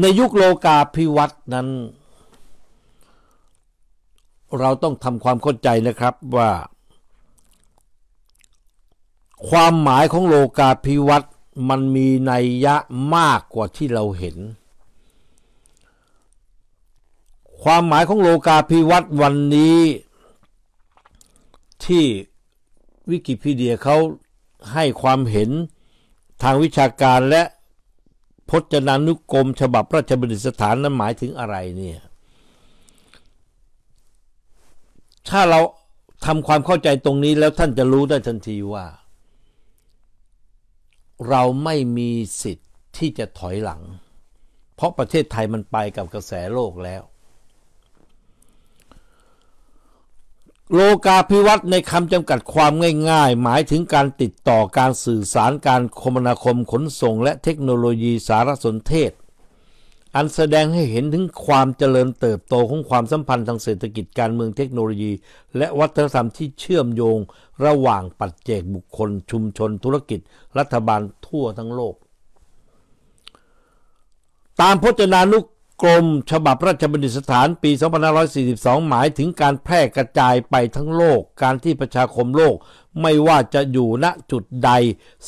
ในยุคโลกาภิวัตน์นั้น เราต้องทำความเข้าใจนะครับว่า ความหมายของโลกาภิวัตน์มันมีในยยะมากกว่าที่เราเห็น ความหมายของโลกาภิวัตน์วันนี้ ที่วิกิพีเดียเขาให้ความเห็นทางวิชาการและพจนานุกรมฉบับราชบัณฑิตสถานนั้นหมายถึงอะไรเนี่ย ถ้าเราทำความเข้าใจตรงนี้แล้วท่านจะรู้ได้ทันทีว่า เราไม่มีสิทธิ์ที่จะถอยหลัง เพราะประเทศไทยมันไปกับกระแสโลกแล้วโลกาภิวัตน์ในคำจำกัดความง่ายๆ หมายถึงการติดต่อการสื่อสารการคมนาคมขนส่งและเทคโนโลยีสารสนเทศ อันแสดงให้เห็นถึงความเจริญเติบโตของความสัมพันธ์ทางเศรษฐกิจการเมืองเทคโนโลยีและวัฒนธรรมที่เชื่อมโยงระหว่างปัจเจกบุคคลชุมชนธุรกิจรัฐบาลทั่วทั้งโลก ตามพจนานุกรมฉบับราชบัณฑิตสถานปี 2542 หมายถึงการแพร่กระจายไปทั้งโลกการที่ประชาคมโลกไม่ว่าจะอยู่ณจุดใด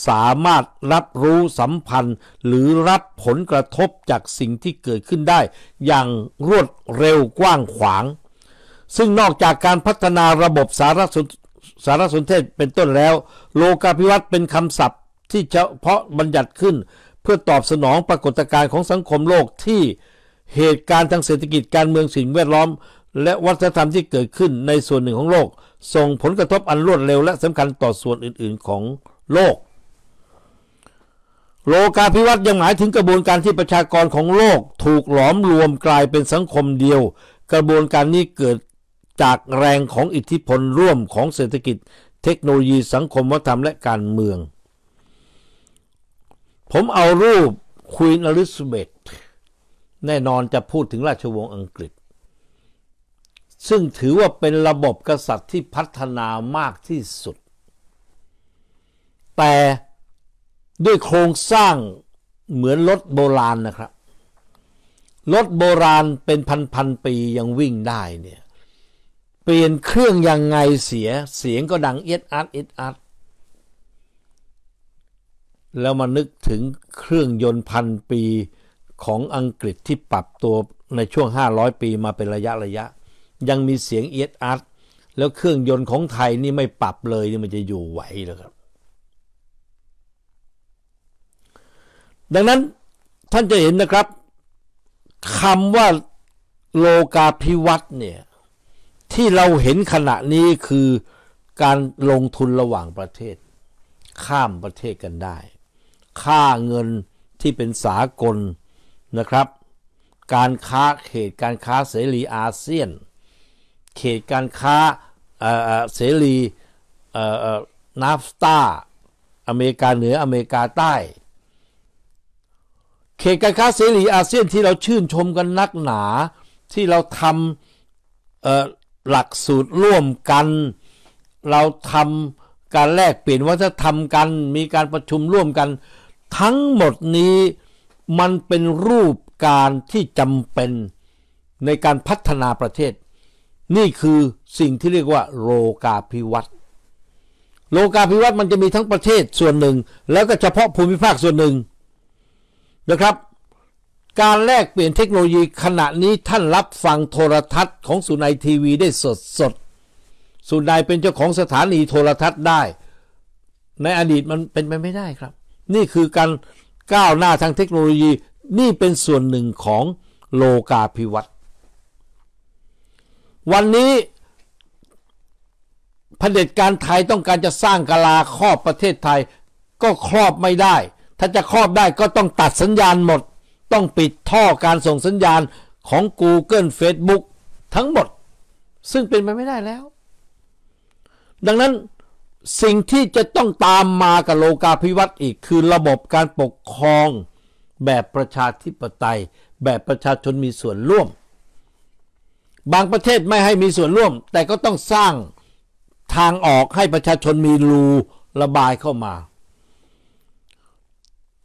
สามารถรับรู้สัมพันธ์ หรือรับผลกระทบจากสิ่งที่เกิดขึ้นได้ อย่างรวดเร็วกว้างขวาง ซึ่งนอกจากการพัฒนาระบบสารสนสารสนเทศเป็นต้นแล้ว โลกาภิวัตน์เป็นคำศัพท์ที่เฉพาะบัญญัติขึ้น เพื่อตอบสนองปรากฏการณ์ของสังคมโลกที่เหตุการณ์ทางเศรษฐกิจการเมืองสิ่งแวดล้อม และวัฒนธรรมที่เกิดขึ้นในส่วนหนึ่งของโลก ส่งผลกระทบอันรวดเร็วและสำคัญต่อส่วนอื่นๆของโลก โลกาภิวัตน์ยังหมายถึงกระบวนการที่ประชากรของโลกถูกหลอมรวมกลายเป็นสังคมเดียว กระบวนการนี้เกิดจากแรงของอิทธิพลร่วมของเศรษฐกิจ เทคโนโลยีสังคมวัฒนธรรมและการเมือง ผมเอารูปควีนอลิซาเบธแน่นอนจะพูดถึงราชวงศ์อังกฤษ ซึ่งถือว่าเป็นระบบกษัตริย์ที่พัฒนามากที่สุด แต่ด้วยโครงสร้างเหมือนรถโบราณนะครับรถโบราณเป็นพันๆปียังวิ่งได้เนี่ย เปลี่ยนเครื่องยังไงเสียเสียงก็ดังเอ็ดอัดเอ็ดอัด แล้วมานึกถึงเครื่องยนต์พันปีของอังกฤษที่ปรับตัวในช่วง 500 ปีมาเป็นระยะระยะ ยังมีเสียงเอียดอาร์ตแล้วเครื่องยนต์ของไทยนี่ไม่ปรับเลยนี่มันจะอยู่ไหวหรือครับ ดังนั้นท่านจะเห็นนะครับคำว่าโลกาพิวัตเนี่ย ที่เราเห็นขณะนี้คือการลงทุนระหว่างประเทศ ข้ามประเทศกันได้ ค่าเงินที่เป็นสากลนะครับการค้าเขตการค้าเสรีอาเซียน เขตการค้าเสรีนาฟตาอเมริกาเหนืออเมริกาใต้เขตการค้าเสรีอาเซียนที่เราชื่นชมกันนักหนาที่เราทำหลักสูตรร่วมกัน เราทำการแลกเปลี่ยนวัฒนธรรมกันมีการประชุมร่วมกันทั้งหมดนี้มันเป็นรูปการที่จำเป็นในการพัฒนาประเทศ นี่คือสิ่งที่เรียกว่าโลกาภิวัตน์โลกาภิวัตน์มันจะมีทั้งประเทศส่วนหนึ่ง แล้วก็เฉพาะภูมิภาคส่วนหนึ่งนะครับ การแลกเปลี่ยนเทคโนโลยีขณะนี้ท่านรับฟังโทรทัศน์ ของสุนัยทีวีได้สดสดสุนัยเป็นเจ้าของสถานีโทรทัศน์ได้ ในอดีตมันเป็นไปไม่ได้ครับ นี่คือการก้าว หน้าทางเทคโนโลยีนี่เป็นส่วนหนึ่งของโลกาภิวัตน์วันนี้เผด็จการ ไทย ต้องการจะสร้างกลาครอบประเทศไทย ก็ครอบไม่ได้ ถ้าจะครอบได้ก็ต้องตัดสัญญาณหมด ต้องปิดท่อการส่งสัญญาณของ Google Facebook ทั้งหมด ซึ่งเป็น ไป ไม่ได้แล้ว ดังนั้นสิ่งที่จะต้องตามมากับโลกาภิวัตน์อีกคือระบบการปกครองแบบประชาธิปไตย แบบประชาชนมีส่วนร่วม บางประเทศไม่ให้มีส่วนร่วม แต่ก็ต้องสร้างทางออกให้ประชาชนมีรูระบายเข้ามา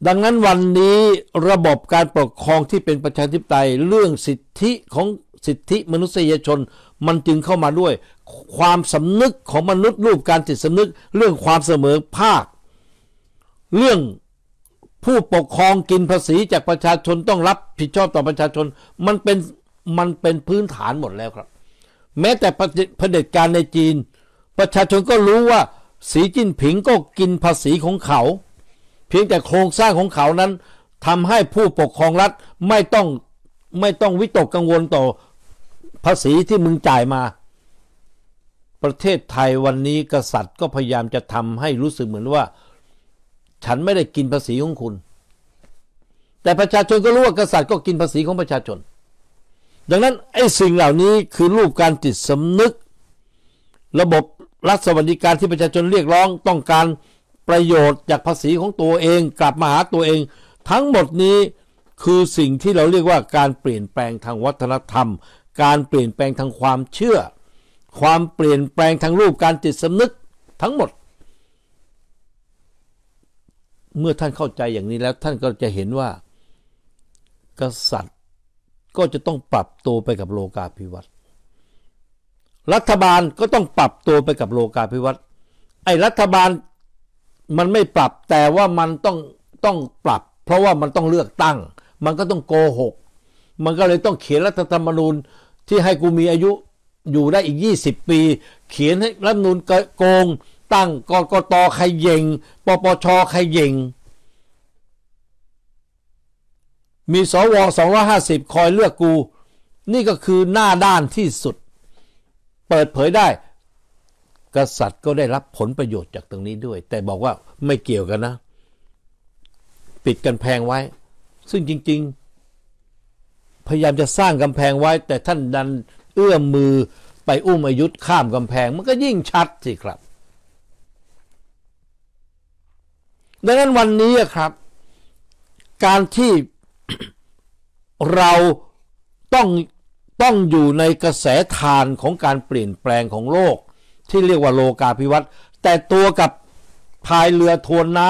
ดังนั้นวันนี้ระบบการปกครองที่เป็นประชาธิปไตยเรื่องสิทธิของสิทธิมนุษยชนมันจึงเข้ามาด้วย ความสำนึกของมนุษย์รูปการจิตสำนึกเรื่องความเสมอภาค เรื่องผู้ปกครองกินภาษีจากประชาชนต้องรับผิดชอบต่อประชาชนมันเป็นมันเป็นพื้นฐานหมดแล้วครับ แม้แต่เผด็จการในจีน ประชาชนก็รู้ว่าสีจิ้นผิงก็กินภาษีของเขา เพียงแต่โครงสร้างของเขานั้นทำให้ผู้ปกครองรัฐไม่ต้องไม่ต้องวิตกกังวลต่อภาษีที่มึงจ่ายมา ประเทศไทยวันนี้กษัตริย์ก็พยายามจะทำให้รู้สึกเหมือนว่าฉันไม่ได้กินภาษีของคุณ แต่ประชาชนก็รู้ว่ากษัตริย์ก็กินภาษีของประชาชน ดังนั้นไอ้สิ่งเหล่านี้คือรูปการจิตสานึก ระบบรัฐสวัสดิการที่ประชาชนเรียกร้องต้องการประโยชน์จากภาษีของตัวเอง กลับมาหาตัวเอง ทั้งหมดนี้คือสิ่งที่เราเรียกว่าการเปลี่ยนแปลงทางวัฒนธรรมการเปลี่ยนแปลงทางความเชื่อ ความเปลี่ยนแปลงทางรูปการจิตสำนึกทั้งหมด เมื่อท่านเข้าใจอย่างนี้แล้ว ท่านก็จะเห็นว่ากษัตริย์ ก็จะต้องปรับตัวไปกับโลกาภิวัตน์รัฐบาลก็ต้องปรับตัวไปกับโลกาภิวัตน์ไอ้รัฐบาลมันไม่ปรับแต่ว่ามันต้องต้องปรับ เพราะว่ามันต้องเลือกตั้ง มันก็ต้องโกหกมันก็เลยต้องเขียนรัฐธรรมนูญที่ให้กูมีอายุอยู่ได้อีก 20 ปี เขียนให้รัฐนูนโกง ตั้งกกตใครเย่งปปชใครเย่งมีสว250 คอยเลือกกู นี่ก็คือหน้าด้านที่สุด เปิดเผยได้ กษัตริย์ก็ได้รับผลประโยชน์จากตรงนี้ด้วย แต่บอกว่าไม่เกี่ยวกันนะ ปิดกันแพงไว้ ซึ่งจริง ๆพยายามจะสร้างกำแพงไว้ แต่ท่านดันเอื้อมมือไปอุ้มอายุธข้ามกำแพง มันก็ยิ่งชัดสิครับดังนั้นวันนี้ครับ การที่เราต้องต้องอยู่ในกระแสทานของการเปลี่ยนแปลงของโลกที่เรียกว่าโลกาภิวัตน์แต่ตัวกับพายเรือทวนน้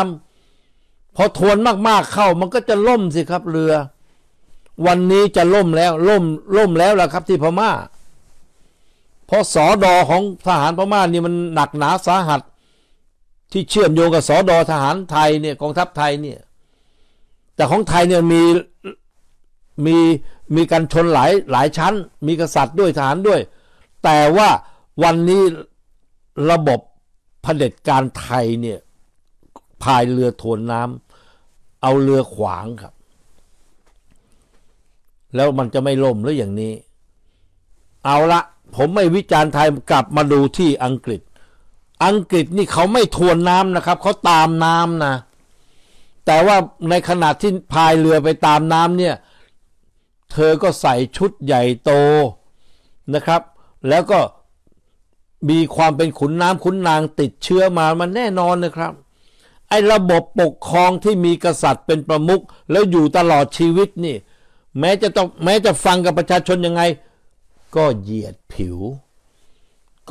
ำพอทวนมาก ๆเข้ามันก็จะล่มสิครับ เรือวันนี้จะล่มแล้ว ล่มล่มแล้วล่ะครับที่พมา่า เพราะสอดอของทหารพม่านี่มันหนักหนาสาหัส ที่เชื่อมโยงกับสอดอทหารไทยเนี่ยกองทัพไทยเนี่ยแต่ของไทยเนี่ยมีมีมีการชนหลายหลายชั้น มีกษัตริย์ด้วยทหารด้วย แต่ว่าวันนี้ระบบเผด็จการไทยเนี่ยพายเรือทวนน้ำเอาเรือขวางครับแล้วมันจะไม่ล่มหรืออย่างนี้ เอาละ ผมไม่วิจารณ์ไทยกลับมาดูที่อังกฤษ อังกฤษนี่เขาไม่ทวนน้ำนะครับเขาตามน้ำนะ แต่ว่าในขณะที่พายเรือไปตามน้ำเนี่ย เธอก็ใส่ชุดใหญ่โตนะครับ แล้วก็มีความเป็นขุนน้ำขุนนางติดเชื้อมา มันแน่นอนนะครับ ไอ้ระบบปกครองที่มีกษัตริย์เป็นประมุขแล้วอยู่ตลอดชีวิตนี่แม้จะต้องแม้จะฟังกับประชาชนยังไง ก็เหยียดผิว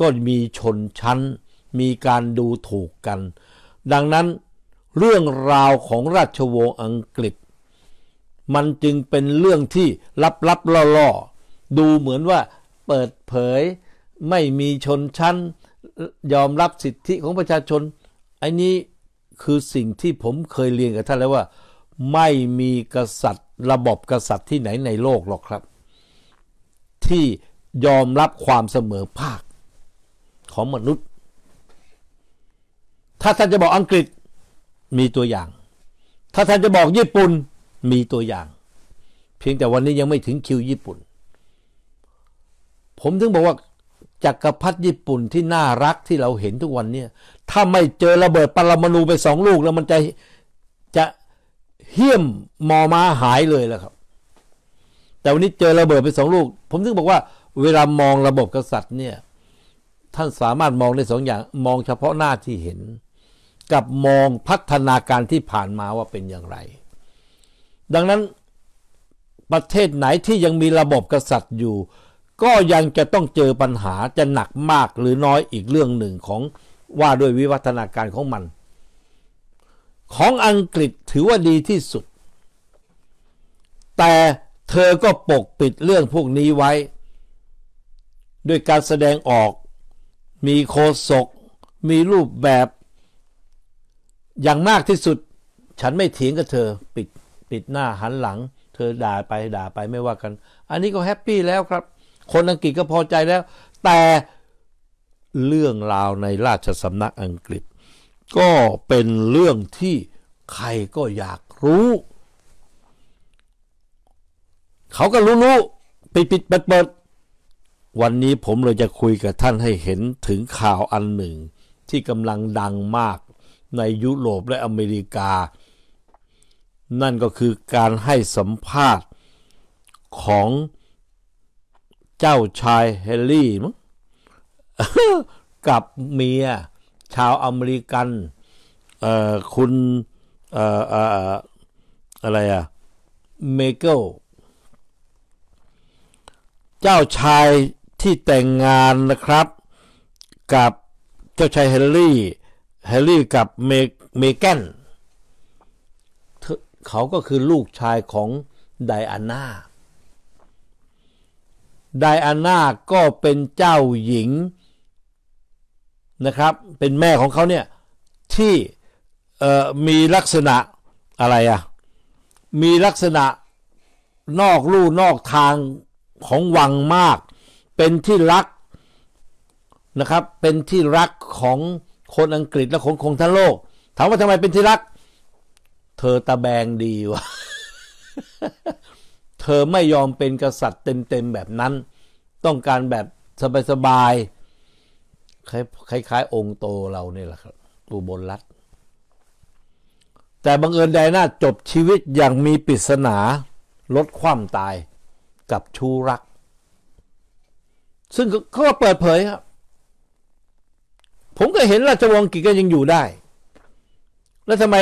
ก็มีชนชั้นมีการดูถูกกัน ดังนั้นเรื่องราวของราชวงศ์อังกฤษ มันจึงเป็นเรื่องที่ลับๆล่อๆ ดูเหมือนว่าเปิดเผยไม่มีชนชั้นยอมรับสิทธิของประชาชนไอ้นนี้คือสิ่งที่ผมเคยเรียนกับท่านแล้วว่า ไม่มีกษัตริย์ระบบกษัตริย์ที่ไหนในโลกหรอกครับ ที่ยอมรับความเสมอภาค ของมนุษย์ ถ้าท่านจะบอกอังกฤษมีตัวอย่าง ถ้าท่านจะบอกญี่ปุ่นมีตัวอย่าง เพียงแต่วันนี้ยังไม่ถึงคิวญี่ปุ่น ผมถึงบอกว่าจักรพรรดิญี่ปุ่นที่น่ารักที่เราเห็นทุกวันเนี่ยถ้าไม่เจอระเบิดปรมาณูไปสองลูกแล้วมันจะเฮี้ยมมอมาหายเลยแล้วครับ แต่วันนี้เจอระเบิดไปสองลูก ผมถึงบอกว่า เวลามองระบบกษัตริย์เนี่ยท่านสามารถมองได้สองอย่างมองเฉพาะหน้าที่เห็น กับมองพัฒนาการที่ผ่านมาว่าเป็นอย่างไร ดังนั้นประเทศไหนที่ยังมีระบบกษัตริย์อยู่ ก็ยังจะต้องเจอปัญหาจะหนักมากหรือน้อยอีกเรื่องหนึ่งของว่าด้วยวิวัฒนาการของมันของอังกฤษถือว่าดีที่สุด แต่เธอก็ปกปิดเรื่องพวกนี้ไว้ ด้วยการแสดงออกมีโคศก มีรูปแบบอย่างมากที่สุด ฉันไม่เถียงกับเธอปิดปิดหน้าหันหลัง เธอด่าไปด่าไปไม่ว่ากัน อันนี้ก็แฮปปี้แล้วครับคนอังกฤษก็พอใจแล้ว แต่เรื่องราวในราชสำนักอังกฤษก็เป็นเรื่องที่ใครก็อยากรู้ เขาก็รู้รู้ปิดปิดเปิดเปิดวันนี้ผมเลยจะคุยกับท่านให้เห็นถึงข่าวอันหนึ่ง ที่กำลังดังมากในยุโรปและอเมริกา นั่นก็คือการให้สัมภาษณ์ของเจ้าชายเฮลลี่มกับเมียชาวอเมริกันคุณอะอะอะไรอะเมเกลเจ้าชายที่แต่งงานนะครับกับเจ้าชายเฮลลี่เฮลลี่กับเมเมแกนเขาก็คือลูกชายของไดอาน่าไดอาน่าก็เป็นเจ้าหญิงนะครับเป็นแม่ของเขาเนี่ยที่มีลักษณะอะไรอะ่ะมีลักษณะนอกลู่นอกทางของวังมาก เป็นที่รักนะครับเป็นที่รักของคนอังกฤษและของคงทั้งโลก ถามว่าทำไมเป็นที่รัก เธอตะแบงดีวะ เธอไม่ยอมเป็นกษัตริย์เต็มๆแบบนั้น ต้องการแบบสบายๆคล้าย ๆ องค์โตเราเนี่ยแหละ ครับ ตูบนรัฐแต่บังเอิญไดนาจบชีวิตอย่างมีปริศนา ลดความตายกับชูรัก ซึ่งเขาก็เปิดเผยครับ ผมก็เห็นราชวงศ์กิจก็ยังอยู่ได้ แล้วทำไม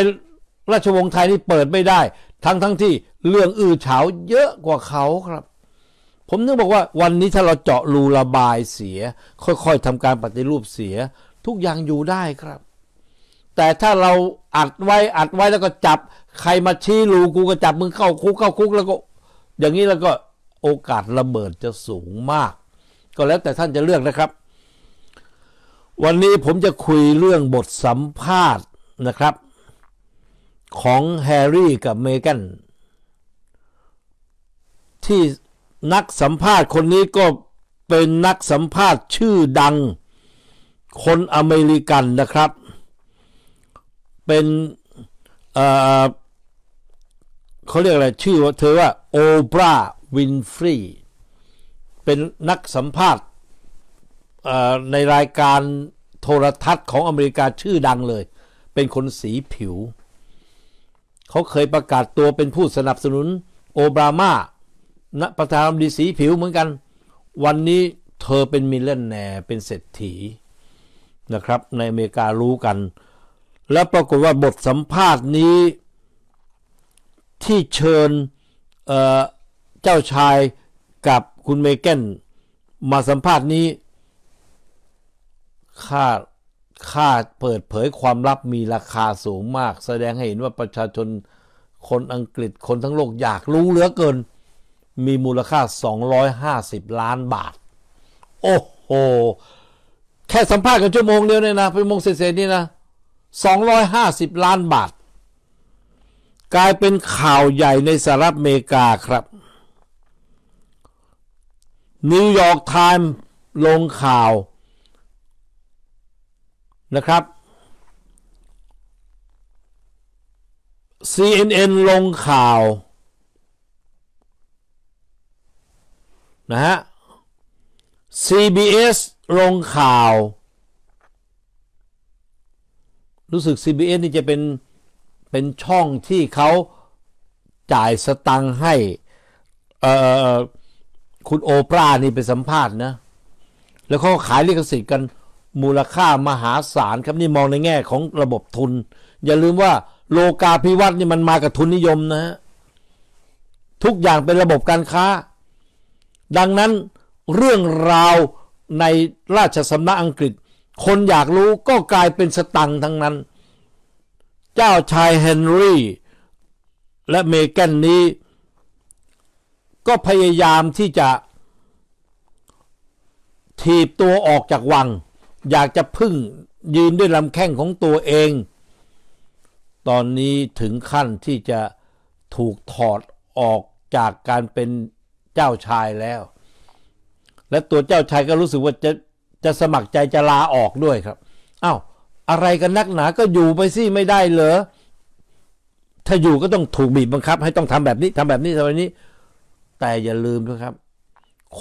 ราชวงศ์ไทย นี่เปิดไม่ได้ ทั้งทั้งที่เรื่องอื้อเฉาเยอะกว่าเขาครับผมนึกบอกว่าวันนี้ถ้าเราเจาะรูระบายเสียค่อยๆทำการปฏิรูปเสียทุกอย่างอยู่ได้ครับ แต่ถ้าเราอัดไว้อัดไว้แล้วก็จับ ใครมาชี้รูกูก็จับมึงเข้าคุกเข้าคุก แล้วก็อย่างนี้แล้วก็โอกาสระเบิดจะสูงมากก็แล้วแต่ท่านจะเลือกนะครับ วันนี้ผมจะคุยเรื่องบทสัมภาษณ์นะครับ ของแฮร์รี่กับเมแกนที่นักสัมภาษณ์คนนี้ก็เป็นนักสัมภาษณ์ชื่อดังคนอเมริกันนะครับ เป็นเเขาเรียกอะไรชื่อเธอว่าโอปราวินฟรีเป็นนักสัมภาษณ์ในรายการโทรทัศน์ของอเมริกาชื่อดังเลย เป็นคนสีผิว เขาเคยประกาศตัวเป็นผู้สนับสนุนโอบามานะประธานดีสีผิวเหมือนกัน วันนี้เธอเป็นมิลเลนแนร์เป็นเศรษฐีนะครับในอเมริการู้กัน แล้วปรากฏว่าบทสัมภาษณ์นี้ที่เชิญเเจ้าชายกับคุณเมแกนมาสัมภาษณ์นี้ ค่าค่าเปิดเผยความลับมีราคาสูงมาก แสดงให้เห็นว่าประชาชน คนอังกฤษคนทั้งโลกอยากรู้เหลือเกินมีมูลค่า 250 ล้านบาท โอ้โห แค่สัมภาษณ์กันชั่วโมง เดียวเนี่ยนะเป็นโมงเศษนี่นะ 250 ล้านบาท กลายเป็นข่าวใหญ่ในสหรัฐอเมริกาครับ นิวยอร์กไทม์ลงข่าวนะครับ CNN ลงข่าวนะฮะ CBS ลงข่าว รู้สึก CBS นี่จะเป็น เป็นช่องที่เขาจ่ายสตังค์ให้ เอ่อ คุณโอปรา นี่ไปสัมภาษณ์นะ แล้วเขาขายลิขสิทธิ์กันมูลค่ามหาศาลครับนี่มองในแง่ของระบบทุน อย่าลืมว่าโลกาภิวัตน์นี่มันมากับทุนนิยมนะฮะ ทุกอย่างเป็นระบบการค้าดังนั้นเรื่องราวในราชสำนักอังกฤษ คนอยากรู้ก็กลายเป็นสตังทั้งนั้น เจ้าชายเฮนรี่ และเมแกนนี้ ก็พยายามที่จะถีบตัวออกจากวัง อยากจะพึ่งยืนด้วยลำแข้งของตัวเอง ตอนนี้ถึงขั้นที่จะถูกถอดออกจากการเป็นเจ้าชายแล้ว และตัวเจ้าชายก็รู้สึกว่า จะ จะสมัครใจจะลาออกด้วยครับอา้าวอะไรกันนักหนาก็อยู่ไปสิไม่ได้เหรอ ถ้าอยู่ก็ต้องถูกบีบบังคับ ให้ต้องทำแบบนี้ ทำแบบนี้ทำแบบนี้ แต่อย่าลืมนะครับ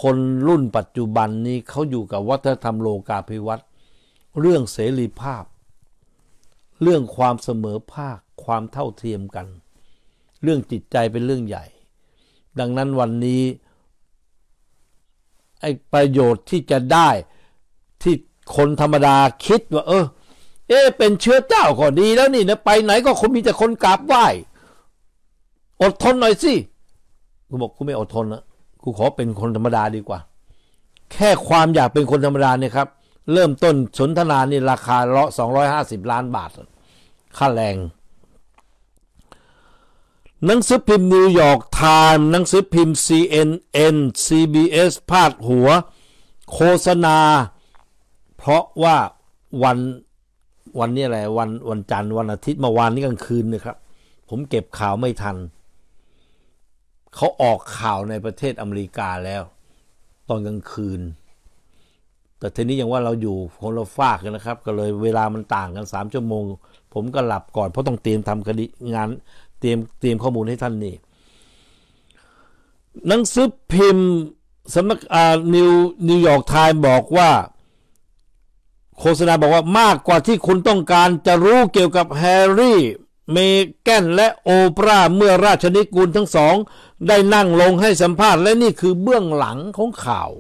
คนรุ่นปัจจุบันนี้เขาอยู่กับวัฒนธรรมโลกาภิวัตน์เรื่องเสรีภาพ เรื่องความเสมอภาค ความเท่าเทียมกัน เรื่องจิตใจเป็นเรื่องใหญ่ ดังนั้นวันนี้ไอ้ประโยชน์ที่จะได้ที่คนธรรมดาคิดว่า เออเอ๊เป็นเชื้อเจ้าก็ดีแล้วนี่นะไปไหนก็คงมีแต่คนกราบไหว้ อดทนหน่อยสิกูบอกกูไม่อดทนนะกูขอเป็นคนธรรมดาดีกว่า แค่ความอยากเป็นคนธรรมดาเนี่ยครับ เริ่มต้นสนทนานี่ราคาเลาะสองร้อยห้าสิบล้านบาทค่าแรงหนังสือพิมพ์นิวยอร์กไทม์หนังสือพิมพ์ CNN CBS พาดหัว โฆษณา เพราะว่าวันวันนี้อะไรวันวันจันทร์ วันอาทิตย์เมื่อวานนี้กลางคืนนะครับ ผมเก็บข่าวไม่ทัน เขาออกข่าวในประเทศอเมริกาแล้ว ตอนกลางคืน แต่ทีนี้ยังว่าเราอยู่คนราฟากกันนะครับ ก็เลยเวลามันต่างกันสามชั่วโมง ผมก็หลับก่อน เพราะต้องเตรียมทำคดีงานเตรียมเตรียมข้อมูลให้ท่านนี่หนังสือพิมพ์สำนักอ่านิวนิวยอร์กไทม์บอกว่าโฆษณาบอกว่ามากกว่าที่คุณต้องการจะรู้เกี่ยวกับแฮร์รี่ เมแกนและโอปรา เมื่อราชนิกูลทั้งสอง ได้นั่งลงให้สัมภาษณ์และนี่คือเบื้องหลังของข่าว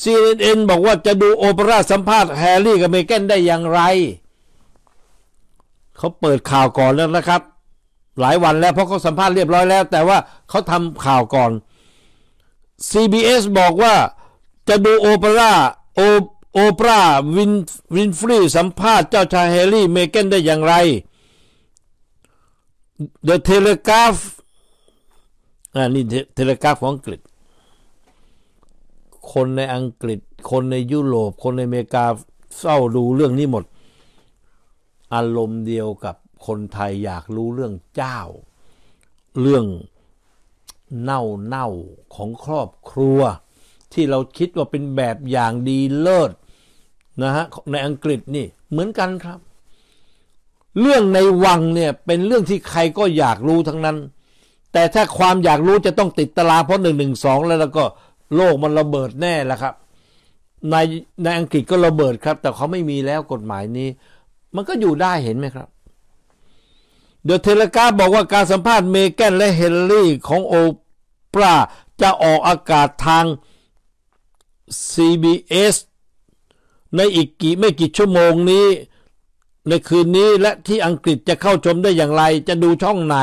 CNN บอกว่าจะดูโอปราสัมภาษณ์ แฮร์รี่กับเมแกนได้อย่างไรเขาเปิดข่าวก่อนแล้วนะครับหลายวันแล้ว เพราะเขาสัมภาษณ์เรียบร้อยแล้ว แต่ว่าเขาทำข่าวก่อน CBS บอกว่าจะดูโอเปร่าโอโอเปร่าวินวินฟรีสัมภาษณ์เจ้าชายแฮร์รี่เมเกนได้อย่างไร The Telegraph อ่านี่เทเลกราฟของอังกฤษ คนในอังกฤษ คนในยุโรปคนในอเมริกาเศร้าดูเรื่องนี้หมดอารมณ์เดียวกับคนไทยอยากรู้เรื่องเจ้า เรื่องเน่าเน่าของครอบครัว ที่เราคิดว่าเป็นแบบอย่างดีเลิศนะฮะในอังกฤษนี่เหมือนกันครับ เรื่องในวังเนี่ยเป็นเรื่องที่ใครก็อยากรู้ทั้งนั้น แต่ถ้าความอยากรู้จะต้องติดตาราเพราะหนึ่งหนึ่งสองแล้วแล้วก็ โลกมัน ระเบิดแน่ละครับในในอังกฤษก็ระเบิดครับ แต่เขาไม่มีแล้วกฎหมายนี้ มันก็อยู่ได้เห็นไหมครับเดอะเทเลกราฟบอกว่าการสัมภาษณ์เมแกนและเฮนรี่ของโอปราจะออกอากาศทาง CBS ในอีกกี่ไม่กี่ชั่วโมงนี้ ในคืนนี้และที่อังกฤษจะเข้าชมได้อย่างไรจะดูช่องไหน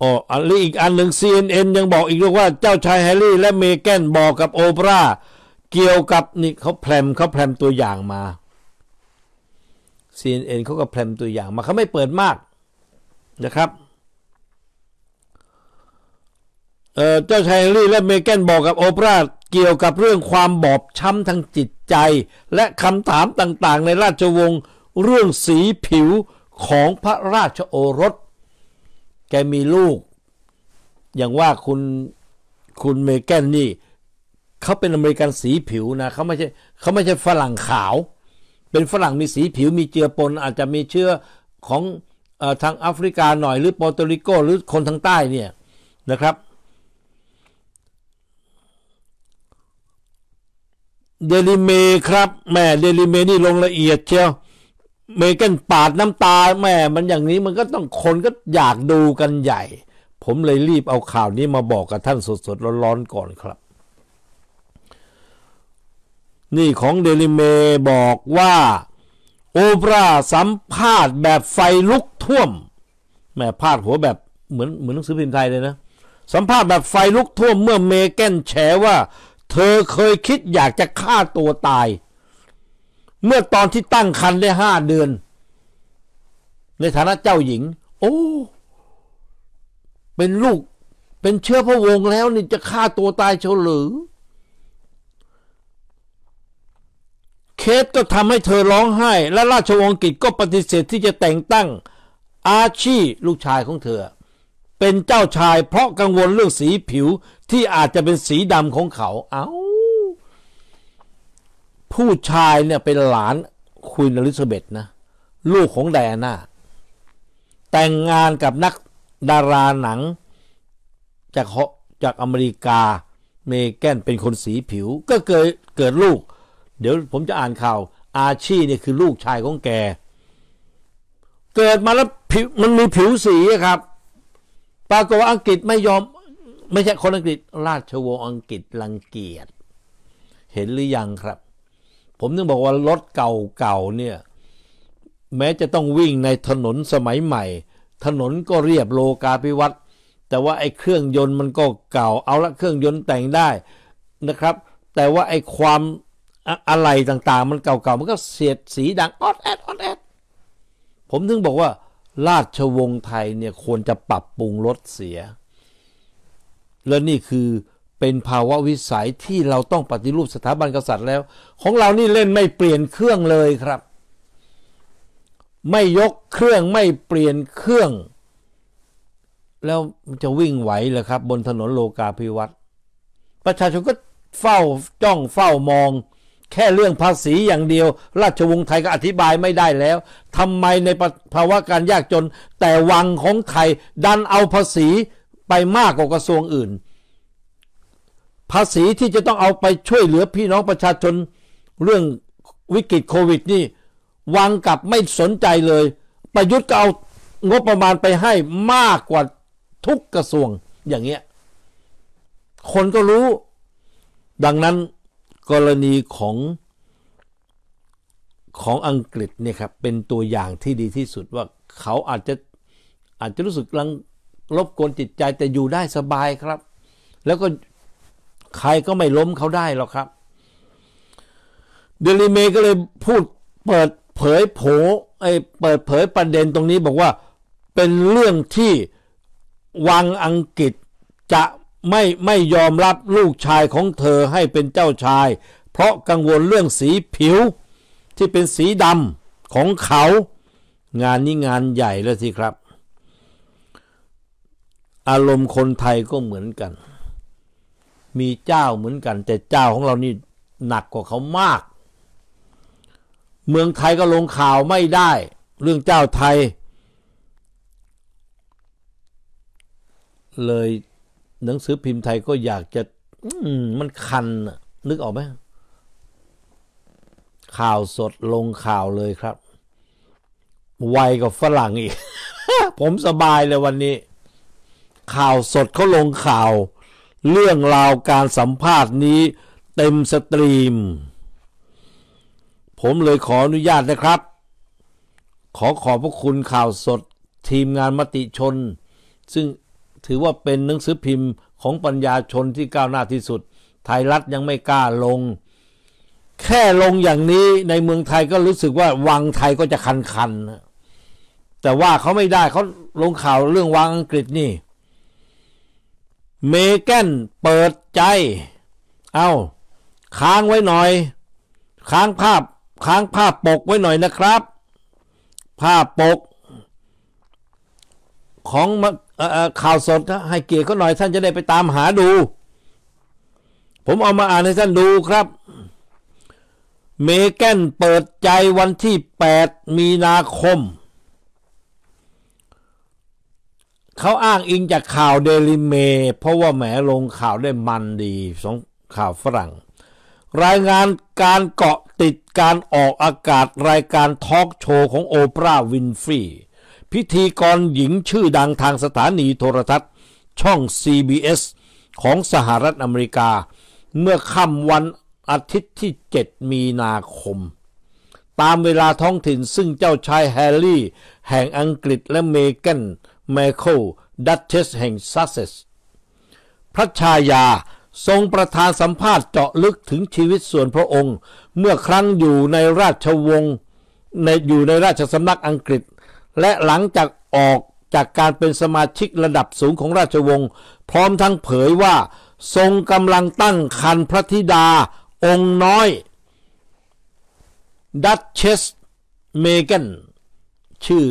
อ๋ออันนี้อีกอันหนึ่ง CNN ยังบอกอีกวว่าเจ้าชายแฮร์รี่และเมแกนบอกกับโอปราเกี่ยวกับนี่เขาแพรมเขาแพรมตัวอย่างมา CNN เขาก็แพรมตัวอย่างมาเขาไม่เปิดมากนะครับเจ้าชายลี่และเมแกนบอกกับโอปราเกี่ยวกับเรื่องความบอบช้ำทางจิตใจ และคำถามต่างๆ ในราชวงศ์เรื่องสีผิวของพระราชโอรส แกมีลูก อย่างว่าคุณคุณเมแกนนี่เขาเป็นอเมริกันสีผิวนะเขาไม่ใช่เขาไม่ใช่ฝรั่งขาวเป็นฝรั่งมีสีผิวมีเจือปนอาจจะมีเชื้อของอทางแอฟริกาหน่อย หรือโปรตุริโกหรือคนทางใต้เนี่ย นะครับ เดลิเมครับ แม่เดลิเมนี่ลงละเอียดเชียวเมกันปาดน้ำตาแม่มันอย่างนี้มันก็ต้องคนก็อยากดูกันใหญ่ ผมเลยรีบเอาข่าวนี้มาบอกกับท่านสดๆ ร้อนๆก่อนครับนี่ของเดลิเมบอกว่า โอปรา สัมภาษณ์แบบไฟลุกท่วม แม่พาดหัวแบบเหมือนเหมือนหนังสือพิมพ์ไทยเลยนะ สัมภาษณ์แบบไฟลุกท่วม เมื่อเมแกนแฉว่า เธอเคยคิดอยากจะฆ่าตัวตาย เมื่อตอนที่ตั้งครรภ์ได้ห้าเดือน ในฐานะเจ้าหญิง โอ้เป็นลูกเป็นเชื้อพระวงศ์แล้ว นี่จะฆ่าตัวตายเฉลือเคสก็ทำให้เธอร้องไห้ และราชวงศ์กิจก็ปฏิเสธที่จะแต่งตั้งอาชีลูกชายของเธอ เป็นเจ้าชายเพราะกังวลเรื่องสีผิวที่อาจจะเป็นสีดำของเขา เอา้าผู้ชายเนี่ยเป็นหลานคุณอลิซาเบธนะ ลูกของไดอาน่าแต่งงานกับนักดาราหนัง จากจากอเมริกา เมแกนเป็นคนสีผิวก็เกิดเกิดลูกเดี๋ยวผมจะอ่านข่าวอาชีเนี่ยคือลูกชายของแก เกิดมาแล้วผิวมันมีผิวสีครับปรากฏว่าอังกฤษไม่ยอม ไม่ใช่คนอังกฤษราชวงศ์อังกฤษรังเกียจเห็นหรือยังครับ ผมถึงบอกว่ารถเก่าๆเนี่ย แม้จะต้องวิ่งในถนนสมัยใหม่ ถนนก็เรียบโลกาภิวัตน์แต่ว่าไอ้เครื่องยนต์มันก็เก่า เอาละเครื่องยนต์แต่งได้นะครับ แต่ว่าไอ้ความอะไรต่างๆ มันเก่าๆมันก็เสียดสีดังออดแอดออดแอดผมถึงบอกว่า ราชวงศ์ไทยเนี่ยควรจะปรับปรุงลดเสีย และนี่คือเป็นภาวะวิสัยที่เราต้องปฏิรูปสถาบันกษัตริย์แล้ว ของเรานี่เล่นไม่เปลี่ยนเครื่องเลยครับ ไม่ยกเครื่องไม่เปลี่ยนเครื่อง แล้วจะวิ่งไหวเหรอครับ บนถนนโลกาภิวัตน์ประชาชนก็เฝ้าจ้องเฝ้ามองแค่เรื่องภาษีอย่างเดียว ราชวงศ์ไทยก็อธิบายไม่ได้แล้ว ทำไมในภาวะการยากจน แต่วังของไทยดันเอาภาษีไปมากกว่ากระทรวงอื่น ภาษีที่จะต้องเอาไปช่วยเหลือพี่น้องประชาชน เรื่องวิกฤตโควิดนี่วังกลับไม่สนใจเลย ประยุทธ์ก็เอางบประมาณไปให้มากกว่าทุกกระทรวงอย่างเงี้ยคนก็รู้ดังนั้นกรณีของของอังกฤษเนี่ยครับเป็นตัวอย่างที่ดีที่สุดว่าเขาอาจจะอาจจะรู้สึกลังลบกวนจิตใจแต่อยู่ได้สบายครับ แล้วก็ใครก็ไม่ล้มเขาได้ หรอกครับ เดลิเมก็เลยพูดเปิดเผยโผไอเปิดเผยประเด็นตรงนี้บอกว่าเป็นเรื่องที่ วังอังกฤษจะไม่ไม่ยอมรับลูกชายของเธอให้เป็นเจ้าชาย เพราะกังวลเรื่องสีผิว ที่เป็นสีดำของเขางานนี้งานใหญ่แล้วสิครับ อารมณ์คนไทยก็เหมือนกัน มีเจ้าเหมือนกัน แต่เจ้าของเรานี่ หนักกว่าเขามาก เมืองไทยก็ลงข่าวไม่ได้ เรื่องเจ้าไทยเลยหนังสือพิมพ์ไทยก็อยากจะมันคันนึกออกไหมข่าวสดลงข่าวเลยครับ ไวกว่าฝรั่งอีก ผมสบายเลยวันนี้ ข่าวสดเขาลงข่าว เรื่องราวการสัมภาษณ์นี้ เต็มสตรีม ผมเลยขออนุญาตนะครับ ขอขอบพระคุณข่าวสดทีมงานมติชน ซึ่งถือว่าเป็นหนังสือพิมพ์ของปัญญาชนที่ก้าวหน้าที่สุด ไทยรัฐยังไม่กล้าลง แค่ลงอย่างนี้ในเมืองไทยก็รู้สึกว่า วัง ไทยก็จะคันคันแต่ว่าเขาไม่ได้เขาลงข่าวเรื่องวังอังกฤษนี่ เมแกนเปิดใจ เอา้า ค้างไว้หน่อยค้างภาพค้างภาพปกไว้หน่อยนะครับ ภาพปกของข่าวสดให้เกียรติเขาหน่อยท่านจะได้ไปตามหาดู ผมเอามาอ่านให้ท่านดูครับ เมแกนเปิดใจวันที่ 8 มีนาคม เขาอ้างอิงจากข่าวเดลิเม เพราะว่าแหมลงข่าวได้มันดี สองข่าวฝรั่ง รายงานการเกาะติดการออกอากาศรายการทอล์กโชว์ของโอปราห์วินฟรียพิธีกรหญิงชื่อดังทางสถานีโทรทัศน์ช่อง CBS ของสหรัฐอเมริกา เมื่อค่ำวันอาทิตย์ที่ 7 มีนาคม ตามเวลาท้องถิ่นซึ่งเจ้าชายแฮร์รี่ แห่งอังกฤษและเมแกนแมเคิลดัชเชส แห่งซัสเซสพระชายา ทรงประธานสัมภาษณ์เจาะลึกถึงชีวิตส่วนพระองค์ เมื่อครั้งอยู่ในราชวงศ์ในอยู่ในราชสำนักอังกฤษและหลังจากออกจากการเป็นสมาชิกระดับสูงของราชวงศ์พร้อมทั้งเผยว่าทรงกำลังตั้งคันพระธิดาองค์น้อยดัตเชสเมแกนชื่อ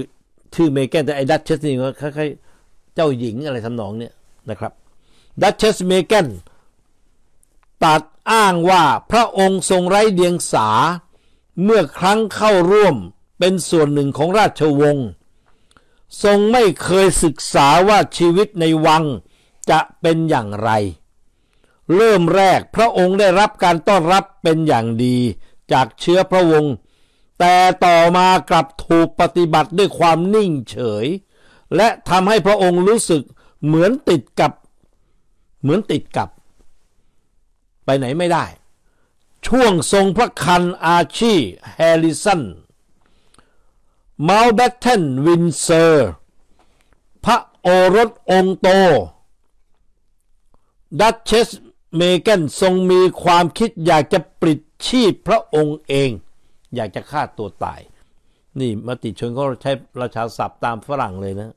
ชื่อเมแกนแต่ไอ้ดัตเชสนี่เขาเจ้าหญิงอะไรทำนองเนี้ยนะครับดัตเชสเมแกนตัดอ้างว่าพระองค์ทรงไร้เดียงสาเมื่อครั้งเข้าร่วมเป็นส่วนหนึ่งของราชวงศ์ทรงไม่เคยศึกษาว่าชีวิตในวังจะเป็นอย่างไร เริ่มแรกพระองค์ได้รับการต้อนรับเป็นอย่างดี จากเชื้อพระวงศ์แต่ต่อมากลับถูกปฏิบัติด้วยความนิ่งเฉย และทำให้พระองค์รู้สึกเหมือนติดกับ เหมือนติดกับ ไปไหนไม่ได้ ช่วงทรงพระคันอาชีแฮริสันมาแบตเทนวินเซอร์พระโอรสองโตดัชเชสเมแกนทรงมีความคิด อยากจะปลิดชีพพระองค์เอง อยากจะฆ่าตัวตาย นี่มติชนเขาใช้ราชาศัพท์ตามฝรั่งเลยนะ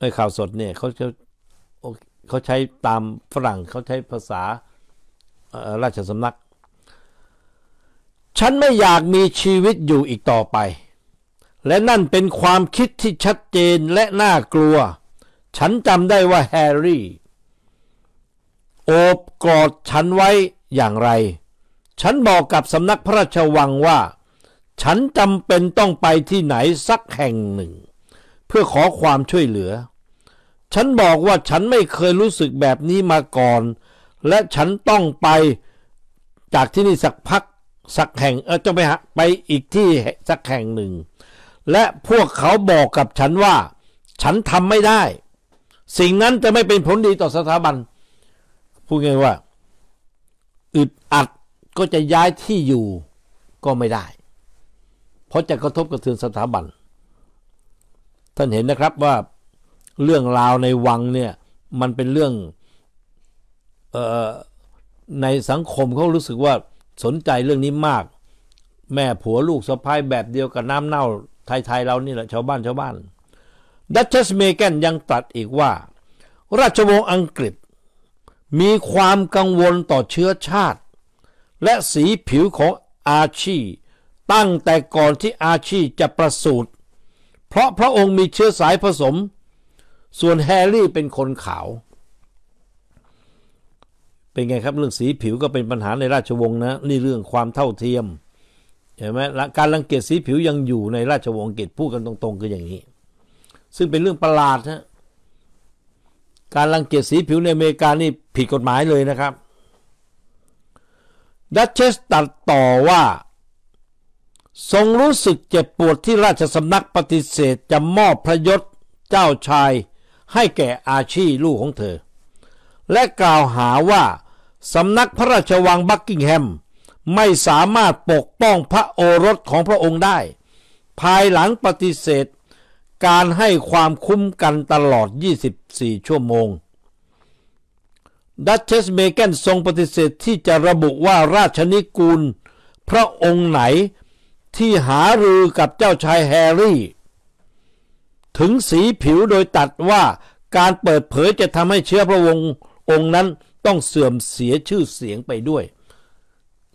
ในข่าวสดเนี่ยเขาเขาใช้ตามฝรั่งเขาใช้ภาษาราชสำนักฉันไม่อยากมีชีวิตอยู่อีกต่อไป และนั่นเป็นความคิดที่ชัดเจนและน่ากลัว ฉันจำได้ว่าแฮร์รี่โอบกอดฉันไว้อย่างไร ฉันบอกกับสำนักพระราชวังว่า ฉันจำเป็นต้องไปที่ไหนสักแห่งหนึ่ง เพื่อขอความช่วยเหลือ ฉันบอกว่าฉันไม่เคยรู้สึกแบบนี้มาก่อน และฉันต้องไปจากที่นี่สักพักสักแห่ง เออจะไปหาไปอีกที่ สักแห่งหนึ่ง และพวกเขาบอกกับฉันว่า ฉันทำไม่ได้ สิ่งนั้นจะไม่เป็นผลดีต่อสถาบันพูดง่ายว่าอึดอัดก็จะย้ายที่อยู่ก็ไม่ได้ เพราะจะกระทบกระเทือนสถาบันท่านเห็นนะครับว่าเรื่องราวในวังเนี่ยมันเป็นเรื่องออในสังคมเขารู้สึกว่าสนใจเรื่องนี้มาก แม่ผัวลูกสะพายแบบเดียวกับน้ำเน่าไทยๆเรานี่แหละชาวบ้านชาวบ้านดัชเชสเมแกนยังตรัสอีกว่า ราชวงศ์อังกฤษ มีความกังวลต่อเชื้อชาติ และสีผิวของอาชี ตั้งแต่ก่อนที่อาชีจะประสูติเพราะพระองค์มีเชื้อสายผสม ส่วนแฮร์รี่เป็นคนขาวเป็นไงครับ เรื่องสีผิวก็เป็นปัญหาในราชวงศ์นะนี่เรื่องความเท่าเทียมเห็นไหมการรังเกียจสีผิวยังอยู่ในราชวงศ์อังกฤษพูดกันตรงๆ คืออย่างนี้ ซึ่งเป็นเรื่องประหลาดนะการรังเกียจสีผิวในอเมริกานี่ผิดกฎหมายเลยนะครับดัชเชสตัดต่อว่า ทรงรู้สึกเจ็บปวดที่ราชสำนักปฏิเสธ จะมอบพระยศเจ้าชาย ให้แก่อาชีลูกของเธอและกล่าวหาว่าสำนักพระราชวังบักกิงแฮมไม่สามารถปกป้องพระโอรสของพระองค์ได้ ภายหลังปฏิเสธ การให้ความคุ้มกันตลอด 24 ชั่วโมง ดัชเชสเมแกนทรงปฏิเสธที่จะระบุว่าราชนิกูล พระองค์ไหนที่หารือกับเจ้าชายแฮร์รี่ ถึงสีผิวโดยตัดว่าการเปิดเผยจะทำให้เชื้อพระวงศ์องค์นั้นต้องเสื่อมเสียชื่อเสียงไปด้วย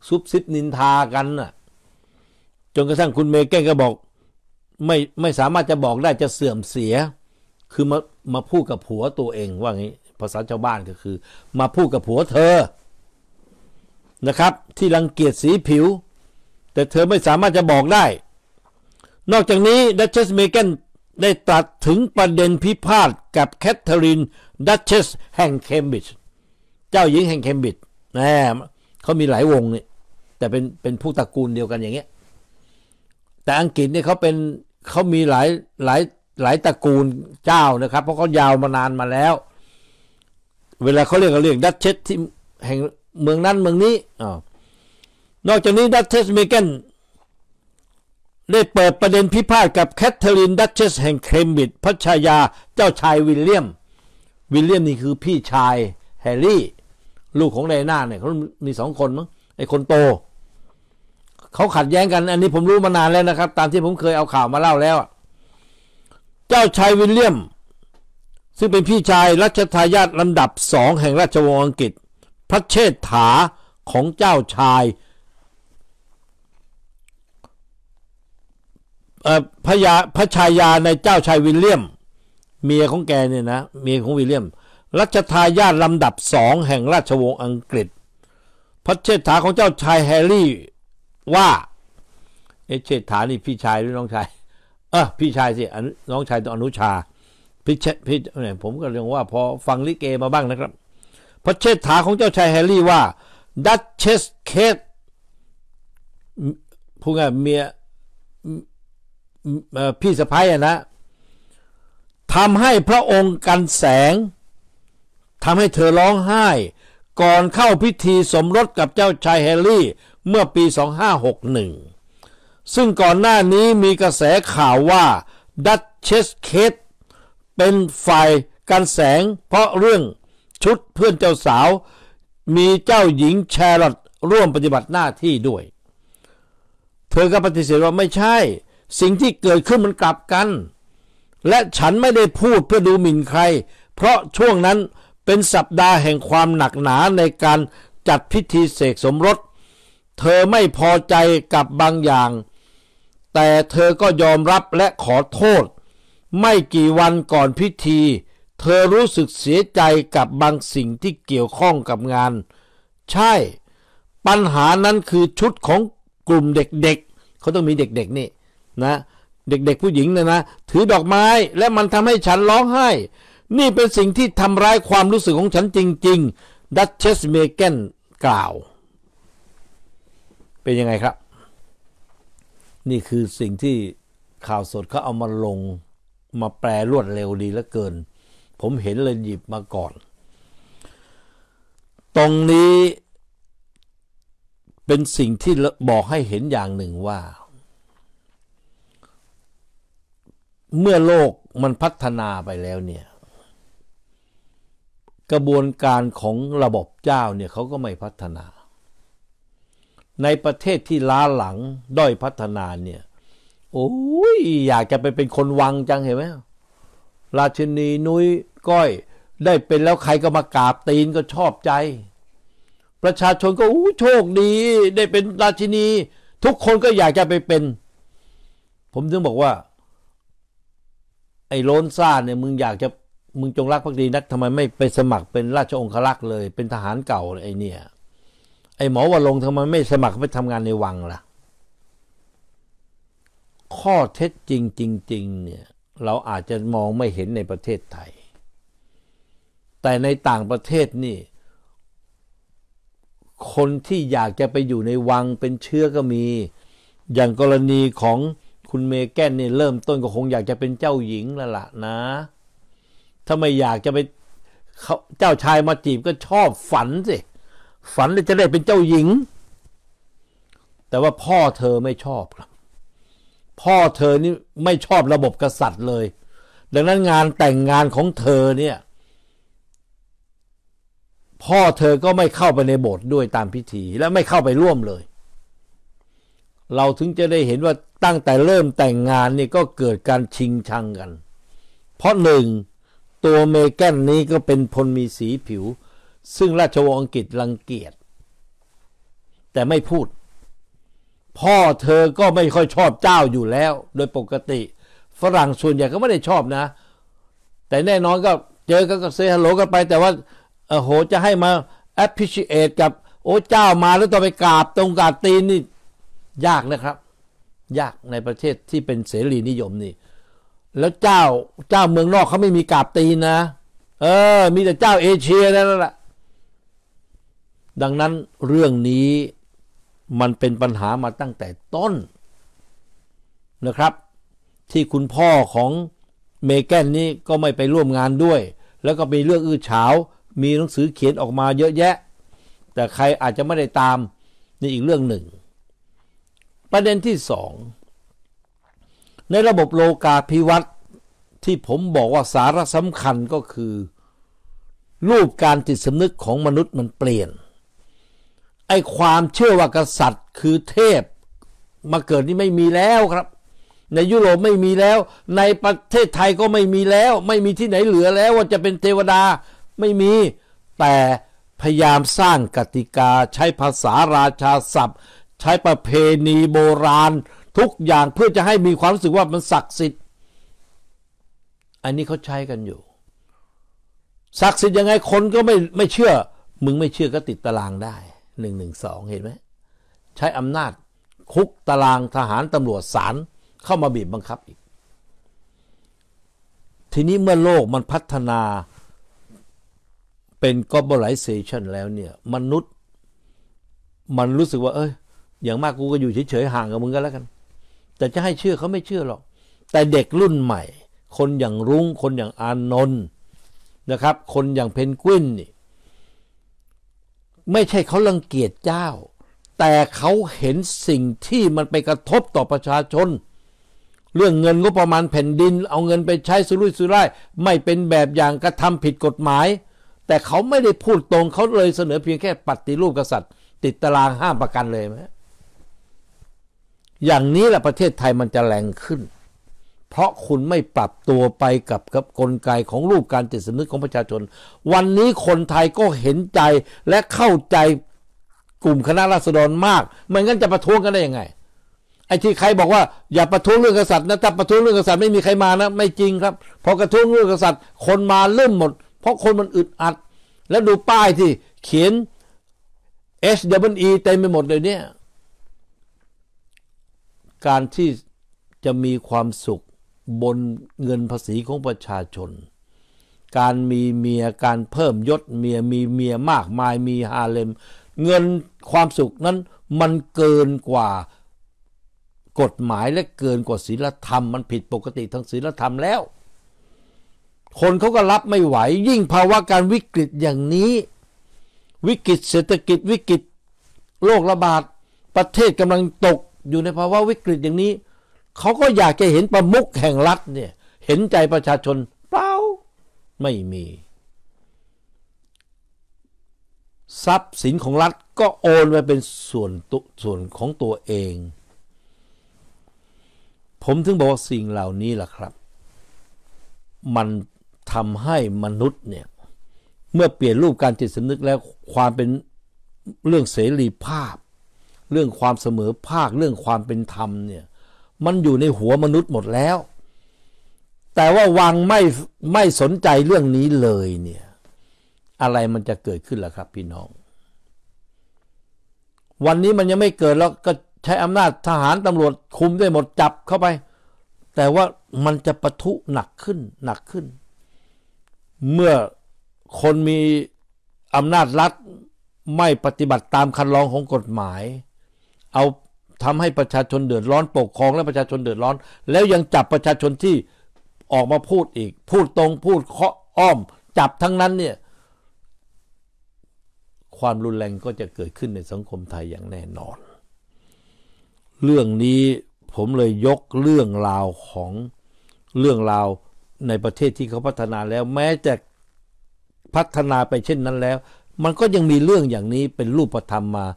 ซุบซิบนินทากันน่ะจนกระทั่งคุณเมเกนก็บอกไม่ไม่สามารถจะบอกได้จะเสื่อมเสียคือมามาพูดกับผัวตัวเองว่าไงภาษาชาวบ้านก็คือ มาพูดกับผัวเธอนะครับที่รังเกียจสีผิว แต่เธอไม่สามารถจะบอกได้ นอกจากนี้ดัชเชสเมเกนได้ตัดถึงประเด็นพิพาทกับแคทเธอรีนดัชเชสแห่งเคมบริดจ์เจ้าหญิงแห่งเคมบริดจ์นะเขามีหลายวงเนี่ยแต่เป็นเป็นผู้ตระกูลเดียวกันอย่างเงี้ยแต่อังกฤษเนี่ยเขาเป็นเขามีหลาย หลาย หลายตระกูลเจ้านะครับ เพราะเขายาวมานานมาแล้ว เวลาเขาเรียกเขาเรียกดัชเชสที่แห่งเมืองนั้นเมืองนี้ออนอกจากนี้ดัชเชสเมเกนได้เปิดประเด็นพิพาทกับแคทเธอรีนดัชเชสแห่งเคมบริดจ์พระชายาเจ้าชายวิลเลียมวิลเลียมนี่คือพี่ชายแฮร์รี่ลูกของไดนาเนี่ยเขามีสองคนมั้ง ไอ้คนโตเขาขัดแย้งกัน อันนี้ผมรู้มานานแล้วนะครับ ตามที่ผมเคยเอาข่าวมาเล่าแล้วเจ้าชายวิลเลียม ซึ่งเป็นพี่ชายรัชทายาทลำดับสองแห่งราชวงศ์อังกฤษ พระเชษฐาของเจ้าชายพระยาพระชายาในเจ้าชายวิลเลียมเมียของแกเนี่ยนะ เมียของวิลเลียมรัชทายาทลำดับสองแห่งราชวงศ์อังกฤษ พระเชษฐาของเจ้าชายแฮร์รี่ว่า เอเชษฐานี่พี่ชายหรือน้องชาย เออพี่ชายสิ น้องชายตัวอนุชา พี่เชพิชเนี่ยผมก็เรียกว่า พอฟังลิเกมาบ้างนะครับ พระเชษฐาของเจ้าชายแฮร์รี่ว่าดัชเชสเคทผู้ง่ายเมียพี่สะพ้ายนะ ทำให้พระองค์กันแสงทำให้เธอร้องไห้ ก่อนเข้าพิธีสมรสกับเจ้าชายแฮร์รี่เมื่อปี 2561 ซึ่งก่อนหน้านี้มีกระแสข่าวว่าดัชเชสเคทเป็นฝ่ายการแสงเพราะเรื่องชุดเพื่อนเจ้าสาว มีเจ้าหญิงแชร์ลอตร่วมปฏิบัติหน้าที่ด้วย เธอก็ปฏิเสธว่าไม่ใช่สิ่งที่เกิดขึ้นมันกลับกัน และฉันไม่ได้พูดเพื่อดูหมิ่นใครเพราะช่วงนั้นเป็นสัปดาห์แห่งความหนักหนาในการจัดพิธีเสกสมรส เธอไม่พอใจกับบางอย่าง แต่เธอก็ยอมรับและขอโทษ ไม่กี่วันก่อนพิธี เธอรู้สึกเสียใจกับบางสิ่งที่เกี่ยวข้องกับงาน ใช่ ปัญหานั้นคือชุดของกลุ่มเด็ก ๆเเขาต้องมีเด็กๆนี่นะ เด็กๆ ผู้หญิงนะนะ ถือดอกไม้และมันทำให้ฉันร้องไห้นี่เป็นสิ่งที่ทำร้ายความรู้สึกของฉันจริงๆ ดัชเชสเมเกนกล่าว เป็นยังไงครับ นี่คือสิ่งที่ข่าวสดเขาเอามาลงมาแปลรวดเร็วดีเหลือเกิน ผมเห็นเลยหยิบมาก่อน ตรงนี้ เป็นสิ่งที่บอกให้เห็นอย่างหนึ่งว่า เมื่อโลกมันพัฒนาไปแล้วเนี่ยกระบวนการของระบบเจ้าเนี่ยเขาก็ไม่พัฒนา ในประเทศที่ล้าหลังด้อยพัฒนาเนี่ยโอ้ยอยากจะไปเป็นคนวังจังเห็นไหมราชินีนุ้ยก้อยได้เป็นแล้วใครก็มากราบตีนก็ชอบใจ ประชาชนก็โอ้โชคดีได้เป็นราชินี ทุกคนก็อยากจะไปเป็น ผมถึงบอกว่า ไอ้โลนซ่าเนี่ยมึงอยากจะมึงจงรักภักดีนักทำไมไม่ไปสมัครเป็นราชองครักษ์เลย เป็นทหารเก่าไอ้เนี่ย ไอ้หมอวะลงทำไมไม่สมัครไปทำงานในวังล่ะ ข้อเท็จจริงจริงเนี่ย เราอาจจะมองไม่เห็นในประเทศไทย แต่ในต่างประเทศนี่คนที่อยากจะไปอยู่ในวัง เป็นเชื้อก็มีอย่างกรณีของคุณเมแกนเนี่ยเริ่มต้นก็คงอยากจะเป็นเจ้าหญิงละล่ะนะถ้าไม่อยากจะไปเขาเจ้าชายมาจีบก็ชอบฝัน สิ ฝันจะได้เป็นเจ้าหญิง แต่ว่าพ่อเธอไม่ชอบครับ พ่อเธอนี่ไม่ชอบระบบกษัตริย์เลย ดังนั้นงานแต่งงานของเธอเนี่ย พ่อเธอก็ไม่เข้าไปในโบสถ์ด้วยตามพิธีและไม่เข้าไปร่วมเลย เราถึงจะได้เห็นว่าตั้งแต่เริ่มแต่งงานนี่ก็เกิดการชิงชังกัน เพราะหนึ่งตัวเมแกนนี้ก็เป็นพลมีสีผิว ซึ่งราชวงศ์อังกฤษรังเกียจแต่ไม่พูด พ่อเธอก็ไม่ค่อยชอบเจ้าอยู่แล้ว โดยปกติ ฝรั่งส่วนใหญ่ก็ไม่ได้ชอบนะ แต่แน่นอนก็เจอกันก็เซฮัลโหลกันไป แต่ว่าโหจะให้มา appreciate กับโอ้เจ้ามาแล้วต้องไปกราบตรงกราบตีนนี่ ยากนะครับ ยากในประเทศที่เป็นเสรีนิยมนี่แล้วเจ้าเจ้าเมืองนอกเขาไม่มีกาบตีนนะเออ มีแต่เจ้าเอเชียนั่นแหละดังนั้นเรื่องนี้มันเป็นปัญหามาตั้งแต่ต้นนะครับ ที่คุณพ่อของเมแกนนี่ก็ไม่ไปร่วมงานด้วย แล้วก็มีเรื่องอื้อฉามีหนังสือเขียนออกมาเยอะแยะ แต่ใครอาจจะไม่ได้ตามนี่อีกเรื่องหนึ่ง ประเด็นที่สองในระบบโลกาภิวัตน์ที่ผมบอกว่าสาระสำคัญก็คือ รูปการจิตสำนึกของมนุษย์มันเปลี่ยน ไอความเชื่อว่ากษัตริย์คือเทพ มาเกิดนี่ไม่มีแล้วครับ ในยุโรปไม่มีแล้ว ในประเทศไทยก็ไม่มีแล้ว ไม่มีที่ไหนเหลือแล้วว่าจะเป็นเทวดาไม่มีแต่พยายามสร้างกติกา ใช้ภาษาราชาศัพท์ ใช้ประเพณีโบราณทุกอย่างเพื่อจะให้มีความรู้สึกว่ามันศักดิ์สิทธิ์ อันนี้เขาใช้กันอยู่ ศักดิ์สิทธิ์ยังไงคนก็ไม่ไม่เชื่อ มึงไม่เชื่อก็ติดตารางได้หนึ่งหนึ่งสองเห็นไหมใช้อำนาจคุกตารางทหารตำรวจศาลเข้ามาบีบบังคับอีก ทีนี้เมื่อโลกมันพัฒนาเป็น globalization แล้วเนี่ยมนุษย์ มันรู้สึกว่า เอ้ยอย่างมากกูก็อยู่เฉย ๆ ห่างกับมึงก็แล้วกันแต่จะให้เชื่อเขาไม่เชื่อหรอก แต่เด็กรุ่นใหม่ คนอย่างรุง้งคนอย่างอานนท์นะครับ คนอย่างเพนกวินนี่ไม่ใช่เขาลังเกียจเจ้า แต่เขาเห็นสิ่งที่มันไปกระทบต่อประชาชน เรื่องเงินงบประมาณแผ่นดิน เอาเงินไปใช้สุรุ่ยสุร่ายไม่เป็นแบบอย่างกระทำผิดกฎหมาย แต่เขาไม่ได้พูดตรงเขาเลยเสนอเพียงแค่ปฏิรูปกษัตริย์ ติดตารางห้ามประกันเลยไหมอย่างนี้แหละประเทศไทยมันจะแรงขึ้น เพราะคุณไม่ปรับตัวไปกับกับกลไกของรูปการจิตสำนึกของประชาชน วันนี้คนไทยก็เห็นใจและเข้าใจกลุ่มคณะราษฎรมากไม่งั้นจะประท้วงกันได้ยังไง ไอ้ที่ใครบอกว่าอย่าประท้วงเรื่องกษัตริย์นะ ถ้าประท้วงเรื่องกษัตริย์ไม่มีใครมานะ ไม่จริงครับ พอกระท้วงเรื่องกษัตริย์ คนมาเริ่มหมด เพราะคนมันอึดอัด แล้วดูป้ายที่เขียน S W E เต็มไปหมดเลยเนี่ยการที่จะมีความสุขบนเงินภาษีของประชาชน การมีเมียการเพิ่มยศเมียมีเมียมากมายมีฮาเลมเงินความสุขนั้นมันเกินกว่ากฎหมายและเกินกว่าศีลธรรม มันผิดปกติทางศีลธรรมแล้ว คนเขาก็รับไม่ไหว ยิ่งภาวะการวิกฤตอย่างนี้ วิกฤตเศรษฐกิจวิกฤตโรคระบาดประเทศกำลังตกอยู่ในภาวะวิกฤตอย่างนี้ เขาก็อยากจะเห็นประมุขแห่งรัฐเนี่ยเห็นใจประชาชนเปล่าไม่มี ทรัพย์สินของรัฐก็โอนไปเป็นส่วนตส่วนของตัวเอง ผมถึงบอกว่าสิ่งเหล่านี้แหละครับ มันทำให้มนุษย์เนี่ย เมื่อเปลี่ยนรูปการจิตสำนึกแล้ว ความเป็นเรื่องเสรีภาพเรื่องความเสมอภาคเรื่องความเป็นธรรมเนี่ย มันอยู่ในหัวมนุษย์หมดแล้ว แต่ว่าวังไม่ไม่สนใจเรื่องนี้เลยเนี่ย อะไรมันจะเกิดขึ้นล่ะครับ พี่น้อง วันนี้มันยังไม่เกิดแล้วก็ใช้อำนาจทหารตำรวจคุมได้หมดจับเข้าไป แต่ว่ามันจะปะทุหนักขึ้นหนักขึ้น เมื่อคนมีอำนาจรัฐไม่ปฏิบัติตามคันลองของกฎหมายเอาทำให้ประชาชนเดือดร้อนปกครองและประชาชนเดือดร้อน แล้วยังจับประชาชนที่ออกมาพูดอีก พูดตรงพูดเคาะอ้อม จับทั้งนั้นเนี่ย ความรุนแรงก็จะเกิดขึ้นในสังคมไทยอย่างแน่นอน เรื่องนี้ผมเลยยกเรื่องราวของเรื่องราวในประเทศที่เขาพัฒนาแล้ว แม้จะพัฒนาไปเช่นนั้นแล้ว มันก็ยังมีเรื่องอย่างนี้เป็นรูปธรรมมา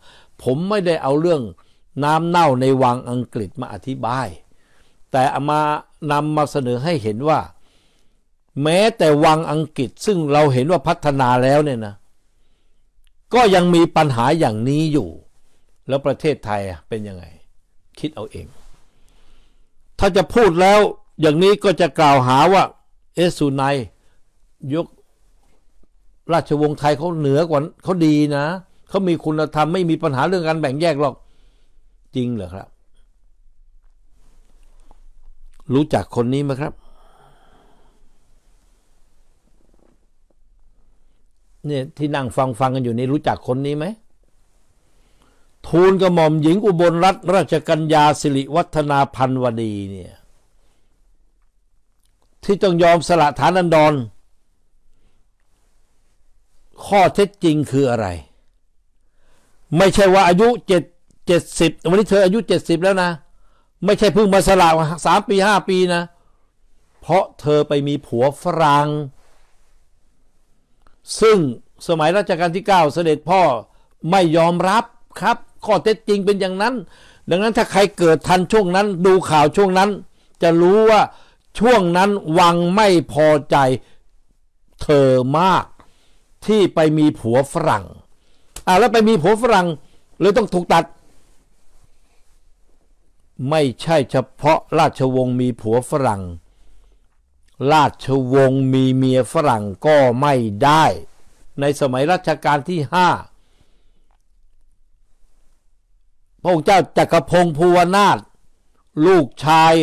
ผมไม่ได้เอาเรื่องน้ำเน่าในวังอังกฤษมาอธิบาย แต่มานำมาเสนอให้เห็นว่า แม้แต่วังอังกฤษซึ่งเราเห็นว่าพัฒนาแล้วเนี่ยนะ ก็ยังมีปัญหาอย่างนี้อยู่ แล้วประเทศไทยเป็นยังไงคิดเอาเอง ถ้าจะพูดแล้วอย่างนี้ก็จะกล่าวหาว่า เอสุไนยกราชวงศ์ไทยเขาเหนือกว่าเขาดีนะเขามีคุณธรรมไม่มีปัญหาเรื่องการแบ่งแยกหรอกจริงเหรอครับ รู้จักคนนี้ไหมครับ เนี่ย ที่นั่งฟังฟังกันอยู่นี้รู้จักคนนี้ไหม ทูลกระหม่อมหญิงอุบลรัตนราชกัญญาสิริวัฒนาพันวดีเนี่ย ที่ต้องยอมสละฐานันดร ข้อเท็จจริงคืออะไร ไม่ใช่ว่าอายุเจ็ดเจ็ดสิบวันนี้เธออายุเจ็ดสิบแล้วนะ ไม่ใช่เพิ่งมาสละสามปีห้าปีนะ เพราะเธอไปมีผัวฝรั่งซึ่งสมัยรัชกาลที่เก้าเสด็จพ่อไม่ยอมรับครับข้อเท็จจริงเป็นอย่างนั้น ดังนั้นถ้าใครเกิดทันช่วงนั้นดูข่าวช่วงนั้นจะรู้ว่าช่วงนั้นวังไม่พอใจเธอมากที่ไปมีผัวฝรั่งอ่าแล้วไปมีผัวฝรั่งเลยต้องถูกตัดไม่ใช่เฉพาะราชวงศ์มีผัวฝรั่ง ราชวงศ์มีเมียฝรั่งก็ไม่ได้ ในสมัยรัชกาลที่ห้าพระองค์เจ้าจักรพงศ์ภูวนาถลูกชาย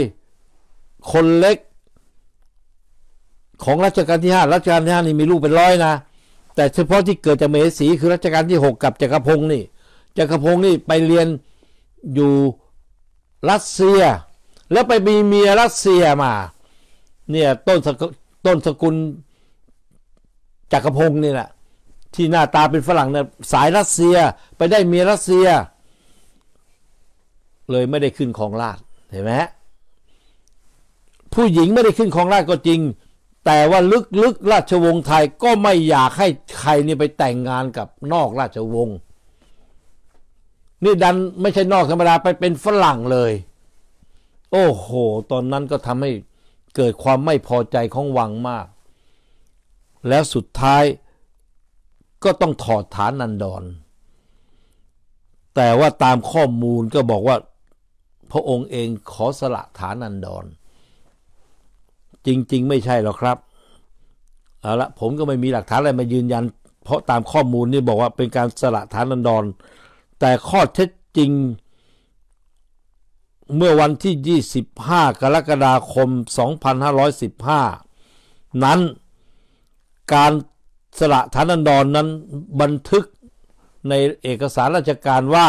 คนเล็กของรัชกาลที่ห้ารัชกาลที่ห้านี่มีลูกเป็นร้อยนะ แต่เฉพาะที่เกิดจากเมสีคือรัชกาลที่หกกับจักรพงศ์นี่จักรพงศ์นี่ไปเรียนอยู่รัสเซียแล้วไปมีเมียรัสเซียมา เนี่ย ต้นต้นสกุลจักรพงศ์นี่แหละที่หน้าตาเป็นฝรั่งเนี่ยสายรัสเซียไปได้เมียรัสเซีย เลยไม่ได้ขึ้นของราชเห็นไหมผู้หญิงไม่ได้ขึ้นของราชก็จริง แต่ว่าลึกๆราชวงศ์ไทย ก็ไม่อยากให้ใครเนี่ยไปแต่งงานกับนอกราชวงศ์นี่ดันไม่ใช่นอก ธรรมดา ไปเป็น ฝรั่งเลย โอ้โห ตอนนั้นก็ทำให้เกิดความไม่พอใจของวังมาก แล้วสุดท้ายก็ต้องถอดฐานนันดร แต่ว่าตามข้อมูลก็บอกว่าพระองค์เองขอสละฐานนันดร จริง ๆ ไม่ใช่หรอกครับ เอาละผมก็ไม่มีหลักฐานอะไรมายืนยัน เพราะตามข้อมูลนี่บอกว่าเป็นการสละฐานนันดรแต่ข้อเท็จจริงเมื่อวันที่ 25 กรกฎาคม 2515 นั้นการสละฐานันดรนนั้นบันทึกในเอกสารราชการว่า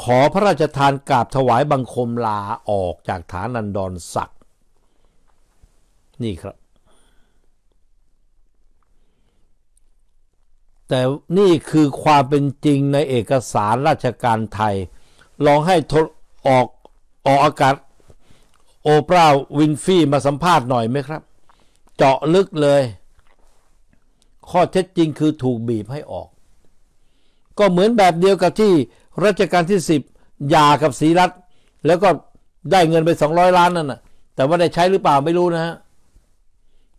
ขอพระราชทานกราบถวายบังคมลาออกจากฐานันดรศักดิ์นี่ครับแต่นี่คือความเป็นจริงในเอกสารราชการไทย ลองให้ทดออกออกอากาศ โอปรา วินฟี่มาสัมภาษณ์หน่อยไหมครับ เจาะลึกเลย ข้อ เท็จจริงคือถูกบีบให้ออก ก็เหมือนแบบเดียวกับที่รัชกาลที่ 10หย่ากับศรีรัตแล้วก็ได้เงินไป 200 ล้านนั่นนะแต่ว่าได้ใช้หรือเปล่าไม่รู้นะฮะ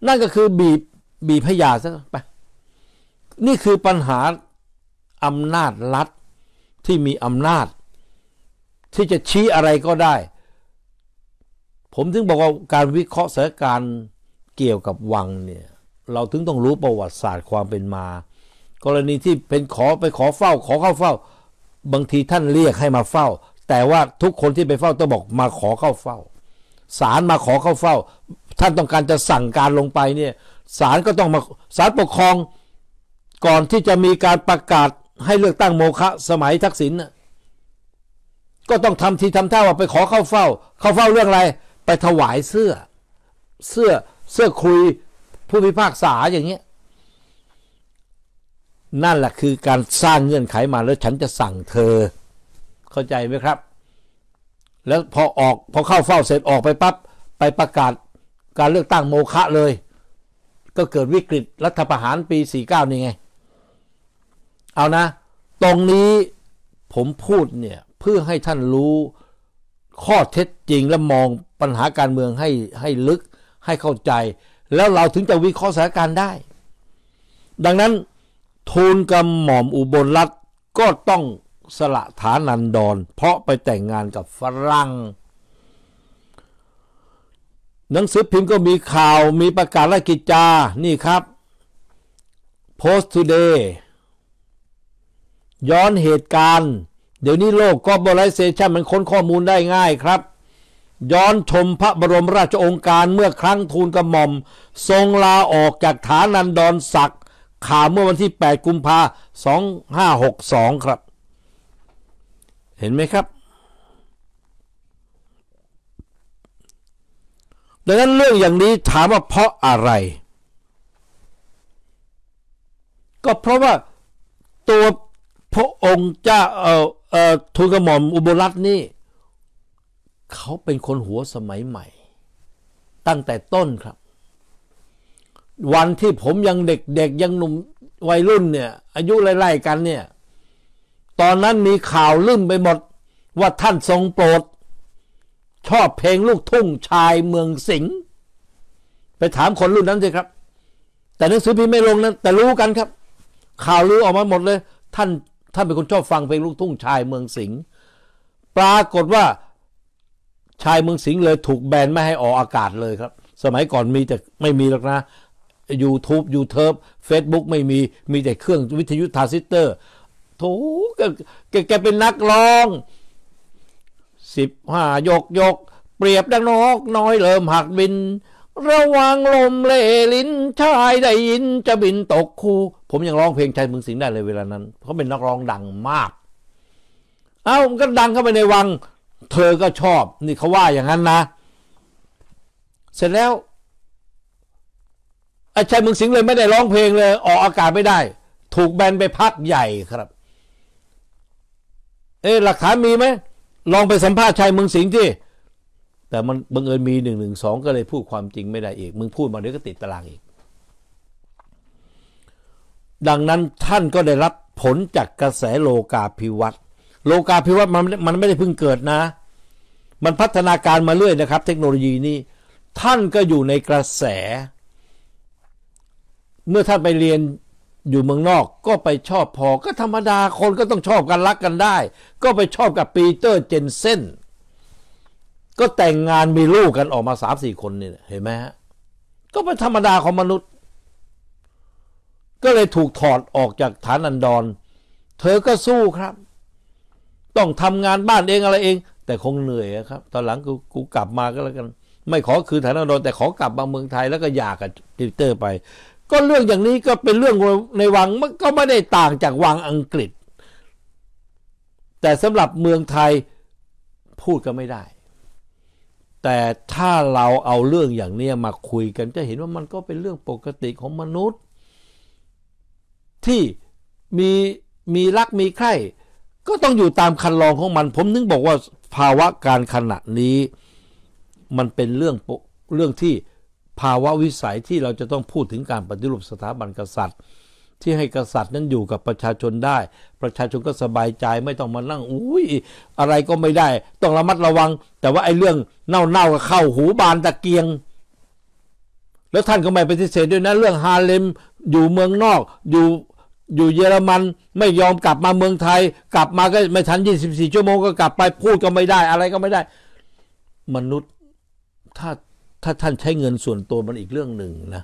นั่นก็คือบีบบีบให้หย่าซะไปนี่คือปัญหาอำนาจรัฐที่มีอำนาจ ที่จะชี้อะไรก็ได้ ผมถึงบอกว่าการวิเคราะห์สถานการณ์เกี่ยวกับวังเนี่ยเราถึงต้องรู้ประวัติศาสตร์ความเป็นมา กรณีที่เป็นขอไปขอเฝ้าขอเข้าเฝ้า บางทีท่านเรียกให้มาเฝ้าแต่ว่าทุกคนที่ไปเฝ้าต้องบอกมาขอเข้าเฝ้าศาลมาขอเข้าเฝ้า ท่านต้องการจะสั่งการลงไปเนี่ยศาลก็ต้องมาศาลปกครองก่อน ที่จะมีการประกาศให้เลือกตั้งโมฆะสมัยทักษิณก็ต้องทำทีทำท่าว่าไปขอเข้าเฝ้า เข้าเฝ้าเรื่อง อะไร ไปถวายเสื้อ เสื้อเสื้อคุยผู้พิพากษาอย่างเงี้ยนั่นแหละคือการสร้างเงื่อนไขมาแล้วฉันจะสั่งเธอ เข้าใจไหมครับ แล้วพอออกพอเข้าเฝ้าเสร็จออกไปปับ๊บไปประกาศการเลือกตั้งโมฆะเลย ก็เกิดวิกฤตรัฐประหารปี49นี่ไงเอานะตรงนี้ผมพูดเนี่ยเพื่อให้ท่านรู้ข้อเท็จจริงและมองปัญหาการเมืองให้ให้ลึกให้เข้าใจ แล้วเราถึงจะวิเคราะห์สถานการณ์ได้ ดังนั้นทูลกำหม่อมอุบลรัตก็ต้องสละฐานันดร เพราะไปแต่งงานกับฝรั่ง หนังสือพิมพ์ก็มีข่าวมีประกาศรกิจจานี่ครับ Post Today ย้อนเหตุการณ์ เดี๋ยวนี้โลกก็บรยเซชันมันค้นข้อมูลได้ง่ายครับ ย้อนชมพระบรมราชองค์การเมื่อครั้งทูลกระหม่อม ทรงลาออกจากฐานันดรศักดิ์ข่าวเมื่อวันที่ 8 กุมภา2562 ครับ เห็นไหมครับ ดังนั้นเรื่องอย่างนี้ถามว่าเพราะอะไร ก็เพราะว่าตัวพระองค์เจ้า เอ่อ เอ่อทูลกระหม่อมอุบลรัตน์นี่เขาเป็นคนหัวสมัยใหม่ ตั้งแต่ต้นครับ วันที่ผมยังเด็กๆยังหนุ่มวัยรุ่นเนี่ย อายุไล่ๆกันเนี่ย ตอนนั้นมีข่าวลืมไปหมด ว่าท่านทรงโปรด ชอบเพลงลูกทุ่งชายเมืองสิงห์ไปถามคนรุ่นนั้นสิครับ แต่หนังสือพิ่ไม่ลงนะแต่รู้กันครับ ข่าวลือออกมาหมดเลยท่านท่านเป็นคนชอบฟังเพลงลูกทุ่งชายเมืองสิงห์ปรากฏว่าชายเมืองสิงห์เลยถูกแบนไม่ให้ออกอากาศเลยครับ สมัยก่อนมีแต่ไม่มีหรอกนะ YouTube YouTube Facebook ไม่มี มีแต่เครื่องวิทยุทาซิสเตอร์โถแกแกเป็นนักร้องสิบห้ายกยกเปรียบดังนกน้อยเริ่มหักบิน ระวังลมเลลิ้นชายได้ยินจะบินตกคูผมยังร้องเพลงชัย มึงสิงได้เลยเวลานั้นเขาเป็นนักร้องดังมาก เอ้ามก็ดังเข้าไปในวัง เธอก็ชอบ นี่เขาว่าอย่างนั้นนะ เสร็จแล้วไอ้ชัยมึงสิงเลยไม่ได้ร้องเพลงเลย ออกอากาศไม่ได้ถูกแบนไปพักใหญ่ครับ เอ๊หลักฐานมีไหมลองไปสัมภาษณ์ชัยมึงสิงที่แต่มันบังเอิญมีหนึ่งหนึ่งสองก็เลยพูดความจริงไม่ได้อีกมึงพูดมาเดี๋ยวก็ติดตารางอีกดังนั้นท่านก็ได้รับผลจากกระแสโลกาภิวัตน์โลกาภิวัตน์มันมันไม่ได้เพิ่งเกิดนะ มันพัฒนาการมาเรื่อยนะครับเทคโนโลยีนี้ท่านก็อยู่ในกระแส เมื่อท่านไปเรียนอยู่เมืองนอกก็ไปชอบพอ ก็ธรรมดาคนก็ต้องชอบกันรักกันได้ ก็ไปชอบกับปีเตอร์เจนเซนก็แต่งงานมีลูกกันออกมาสามสี่คนนี่เห็นไหมฮะ ก็เป็นธรรมดาของมนุษย์ก็เลยถูกถอดออกจากฐานอันดอนเธอก็สู้ครับ ต้องทำงานบ้านเองอะไรเอง แต่คงเหนื่อยครับ ตอนหลังกูกูกลับมาก็แล้วกัน ไม่ขอคืนฐานอันดอนแต่ขอกลับมาเมืองไทยแล้วก็อยากกับดิวเตอร์ไป ก็เรื่องอย่างนี้ก็เป็นเรื่องในวังมันก็ไม่ได้ต่างจากวังอังกฤษ แต่สำหรับเมืองไทยพูดก็ไม่ได้ แต่ถ้าเราเอาเรื่องอย่างนี้มาคุยกัน จะเห็นว่ามันก็เป็นเรื่องปกติของมนุษย์ที่มี มีรักมีใคร่ก็ต้องอยู่ตามคันลองของมัน ผมนึงบอกว่าภาวะการขณะนี้ มันเป็นเรื่องเรื่องที่ภาวะวิสัยที่เราจะต้องพูดถึงการปฏิรูปสถาบันกษัตริย์ ที่ให้กษัตริย์นั้นอยู่กับประชาชนได้ ประชาชนก็สบายใจไม่ต้องมานั่ง อุ้ยอะไรก็ไม่ได้ ต้องระมัดระวัง แต่ว่า ไอ้เรื่องเน่าเนก็เข้าหูบานตะเกียง แล้วท่านก็ไม่ปฏิเสธด้วยนะ เรื่องฮาเลมอยู่เมืองนอกอยู่อยู่เยอรมันไม่ยอมกลับมาเมืองไทย กลับมาก็ไม่ทัน24ชั่วโมงก็ กลับไปพูดก็ไม่ได้อะไรก็ไม่ได้ มนุษย์ถ้าถ้าท่านใช้เงินส่วนตัวมันอีกเรื่องหนึ่งนะ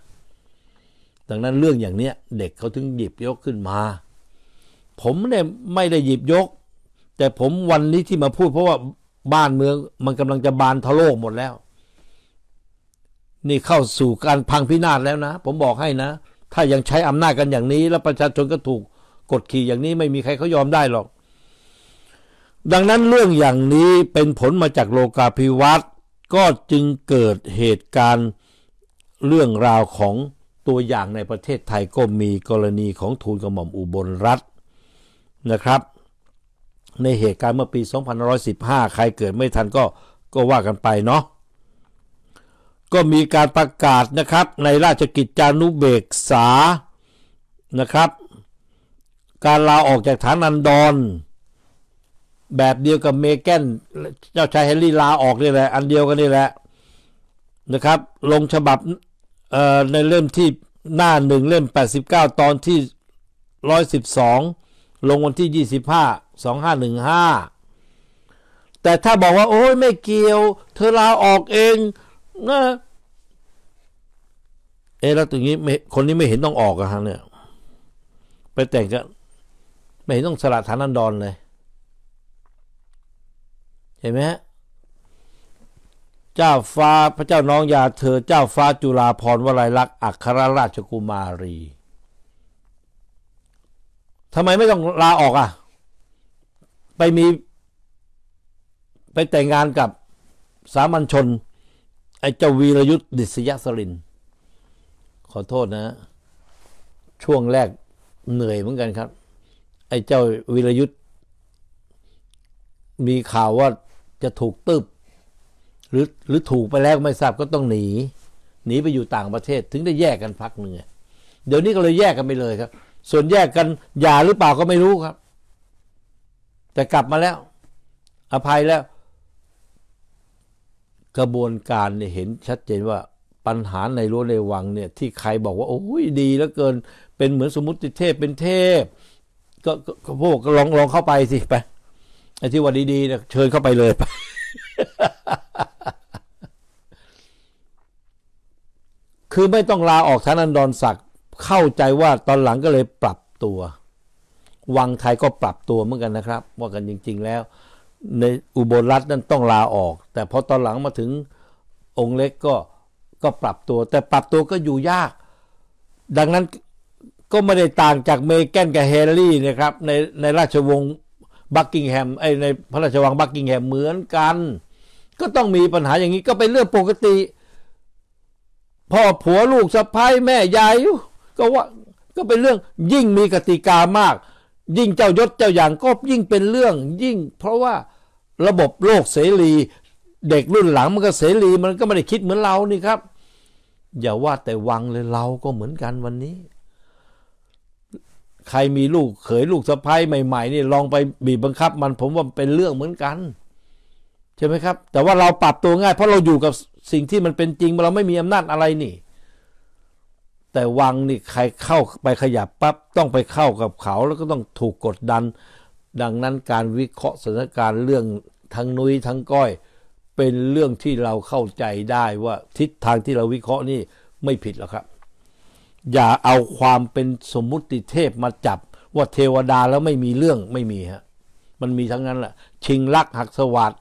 ดังนั้นเรื่องอย่างเนี้ย เด็กเขาถึงหยิบยกขึ้นมา ผมเนี่ยไม่ได้หยิบยก แต่ผมวันนี้ที่มาพูด เพราะว่าบ้านเมืองมันกำลังจะบานทะโลกหมดแล้ว นี่เข้าสู่การพังพินาศแล้วนะ ผมบอกให้นะถ้ายังใช้อำนาจกันอย่างนี้ แล้วประชาชนก็ถูกกดขี่อย่างนี้ไม่มีใครเขายอมได้หรอก ดังนั้นเรื่องอย่างนี้เป็นผลมาจากโลกาภิวัตน์ก็จึงเกิดเหตุการณ์เรื่องราวของตัวอย่างในประเทศไทย ก็มีกรณีของทูลกระหม่อมอุบลรัฐนะครับ ในเหตุการณ์เมื่อปี 2515 ใครเกิดไม่ทันก็ก็ว่ากันไปเนาะก็มีการประกาศนะครับในราชกิจจานุเบกษานะครับ การลาออกจากฐานันดร แบบเดียวกับเมแกนเจ้าชายเฮนรี่ลาออกนี่แหละอันเดียวกันนี่แหละนะครับ ลงฉบับในเล่มที่หน้าหนึ่งเล่ม 89 ตอนที่ 112 ลงวันที่ 25 2515 แต่ถ้าบอกว่าโอ้ยไม่เกี่ยว เธอลาออกเองนะเอ๊ะแล้วตรงนี้คนนี้ไม่เห็นต้องออกอะฮะเนี่ย ไปแต่งก็ไม่เห็นต้องสละฐานันดรเลยเห็นไหมฮะเจ้าฟ้าพระเจ้าน้องยาเธอ เจ้าฟ้าจุฬาพรวลัยลักษณ์อัครราชกุมารีทำไมไม่ต้องลาออกอะไปมี ไปแต่งงานกับสามัญชนไอ้เจ้าวีรยุทธ์ดิศยสรินทร์ขอโทษนะช่วงแรกเหนื่อยเหมือนกันครับ ไอ้เจ้าวิรยุทธ์มีข่าวว่าจะถูกตืบหรือหรือถูกไปแล้วไม่ทราบก็ต้องหนีหนีไปอยู่ต่างประเทศ ถึงได้แยกกันพักหนึ่งเดี๋ยวนี้ก็เลยแยกกันไปเลยครับ ส่วนแยกกันหย่าหรือเปล่าก็ไม่รู้ครับแต่กลับมาแล้ว อภัยแล้ว กระบวนการเห็นชัดเจนว่าปัญหาในรั้วในวังเนี่ยที่ใครบอกว่าโอ้ยดีแล้วเกินเป็นเหมือนสมมติเทพเป็นเทพ ก็ก็พวกลองลองเข้าไปสิไปไอ้ที่ว่าดีๆเนี่ยเชิญเข้าไปเลยไปคือไม่ต้องลาออกฐานันดรศักดิ์เข้าใจว่าตอนหลังก็เลยปรับตัว วังไทยก็ปรับตัวเหมือนกันนะครับว่ากันจริง ๆ แล้ว ในอุบลรัฐนั้นต้องลาออก แต่พอตอนหลังมาถึงองค์เล็กก็ก็ปรับตัวแต่ปรับตัวก็อยู่ยาก ดังนั้นก็ไม่ได้ต่างจากเมแกนกับเฮนรี่นะครับ ในในราชวงศ์บักกิงแฮมไอในพระราชวังบักกิงแฮมเหมือนกัน ก็ต้องมีปัญหาอย่างนี้ก็เป็นเรื่องปกติพ่อผัวลูกสะพ้ายแม่ยายก็ว่าก็เป็นเรื่องยิ่งมีกติกามาก ยิ่งเจ้ายศเจ้าอย่างก็ยิ่งเป็นเรื่องยิ่ง เพราะว่าระบบโลกเสรีเด็กรุ่นหลังมันก็เสรี มันก็ไม่ได้คิดเหมือนเรานี่ครับ อย่าว่าแต่วังเลยเราก็เหมือนกันวันนี้ ใครมีลูกเขยลูกสะพ้ายใหม่ ๆ นี่ลองไปบีบบังคับมันผมว่าเป็นเรื่องเหมือนกัน ใช่ไหมครับ แต่ว่าเราปรับตัวง่ายเพราะเราอยู่กับสิ่งที่มันเป็นจริง เราไม่มีอำนาจอะไรนี่ แต่วังนี่ใครเข้าไปขยับปับ๊บต้องไปเข้ากับเขา แล้วก็ต้องถูกกดดัน ดังนั้นการวิเคราะห์สถานการณ์เรื่องทั้งนุ้ยทั้งก้อยเป็นเรื่องที่เราเข้าใจได้ว่าทิศทางที่เราวิเคราะห์นี่ไม่ผิดหรอกครับ อย่าเอาความเป็นสมมุติเทพมาจับว่าเทวดาแล้วไม่มีเรื่องไม่มีฮะมันมีทั้งนั้นแหละชิงลักหักสวัสด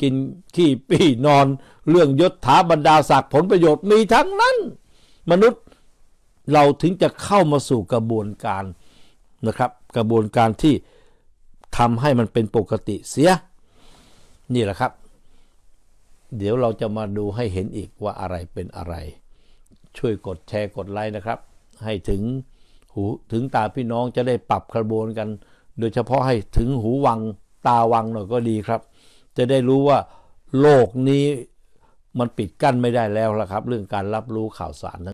กินขี้ปี้นอนเรื่องยศถาบรรดาศักดิ์ผลประโยชน์มีทั้งนั้นมนุษย์เราถึงจะเข้ามาสู่กระบวนการนะครับ กระบวนการที่ทำให้มันเป็นปกติเสีย นี่แหละครับเดี๋ยวเราจะมาดูให้เห็นอีกว่าอะไรเป็นอะไร ช่วยกดแชร์กดไลค์นะครับ ให้ถึงหูถึงตาพี่น้องจะได้ปรับกระบวนกัน โดยเฉพาะให้ถึงหูวังตาวังหน่อยก็ดีครับ จะได้รู้ว่าโลกนี้มันปิดกั้นไม่ได้แล้วละครับ เรื่องการรับรู้ข่าวสาร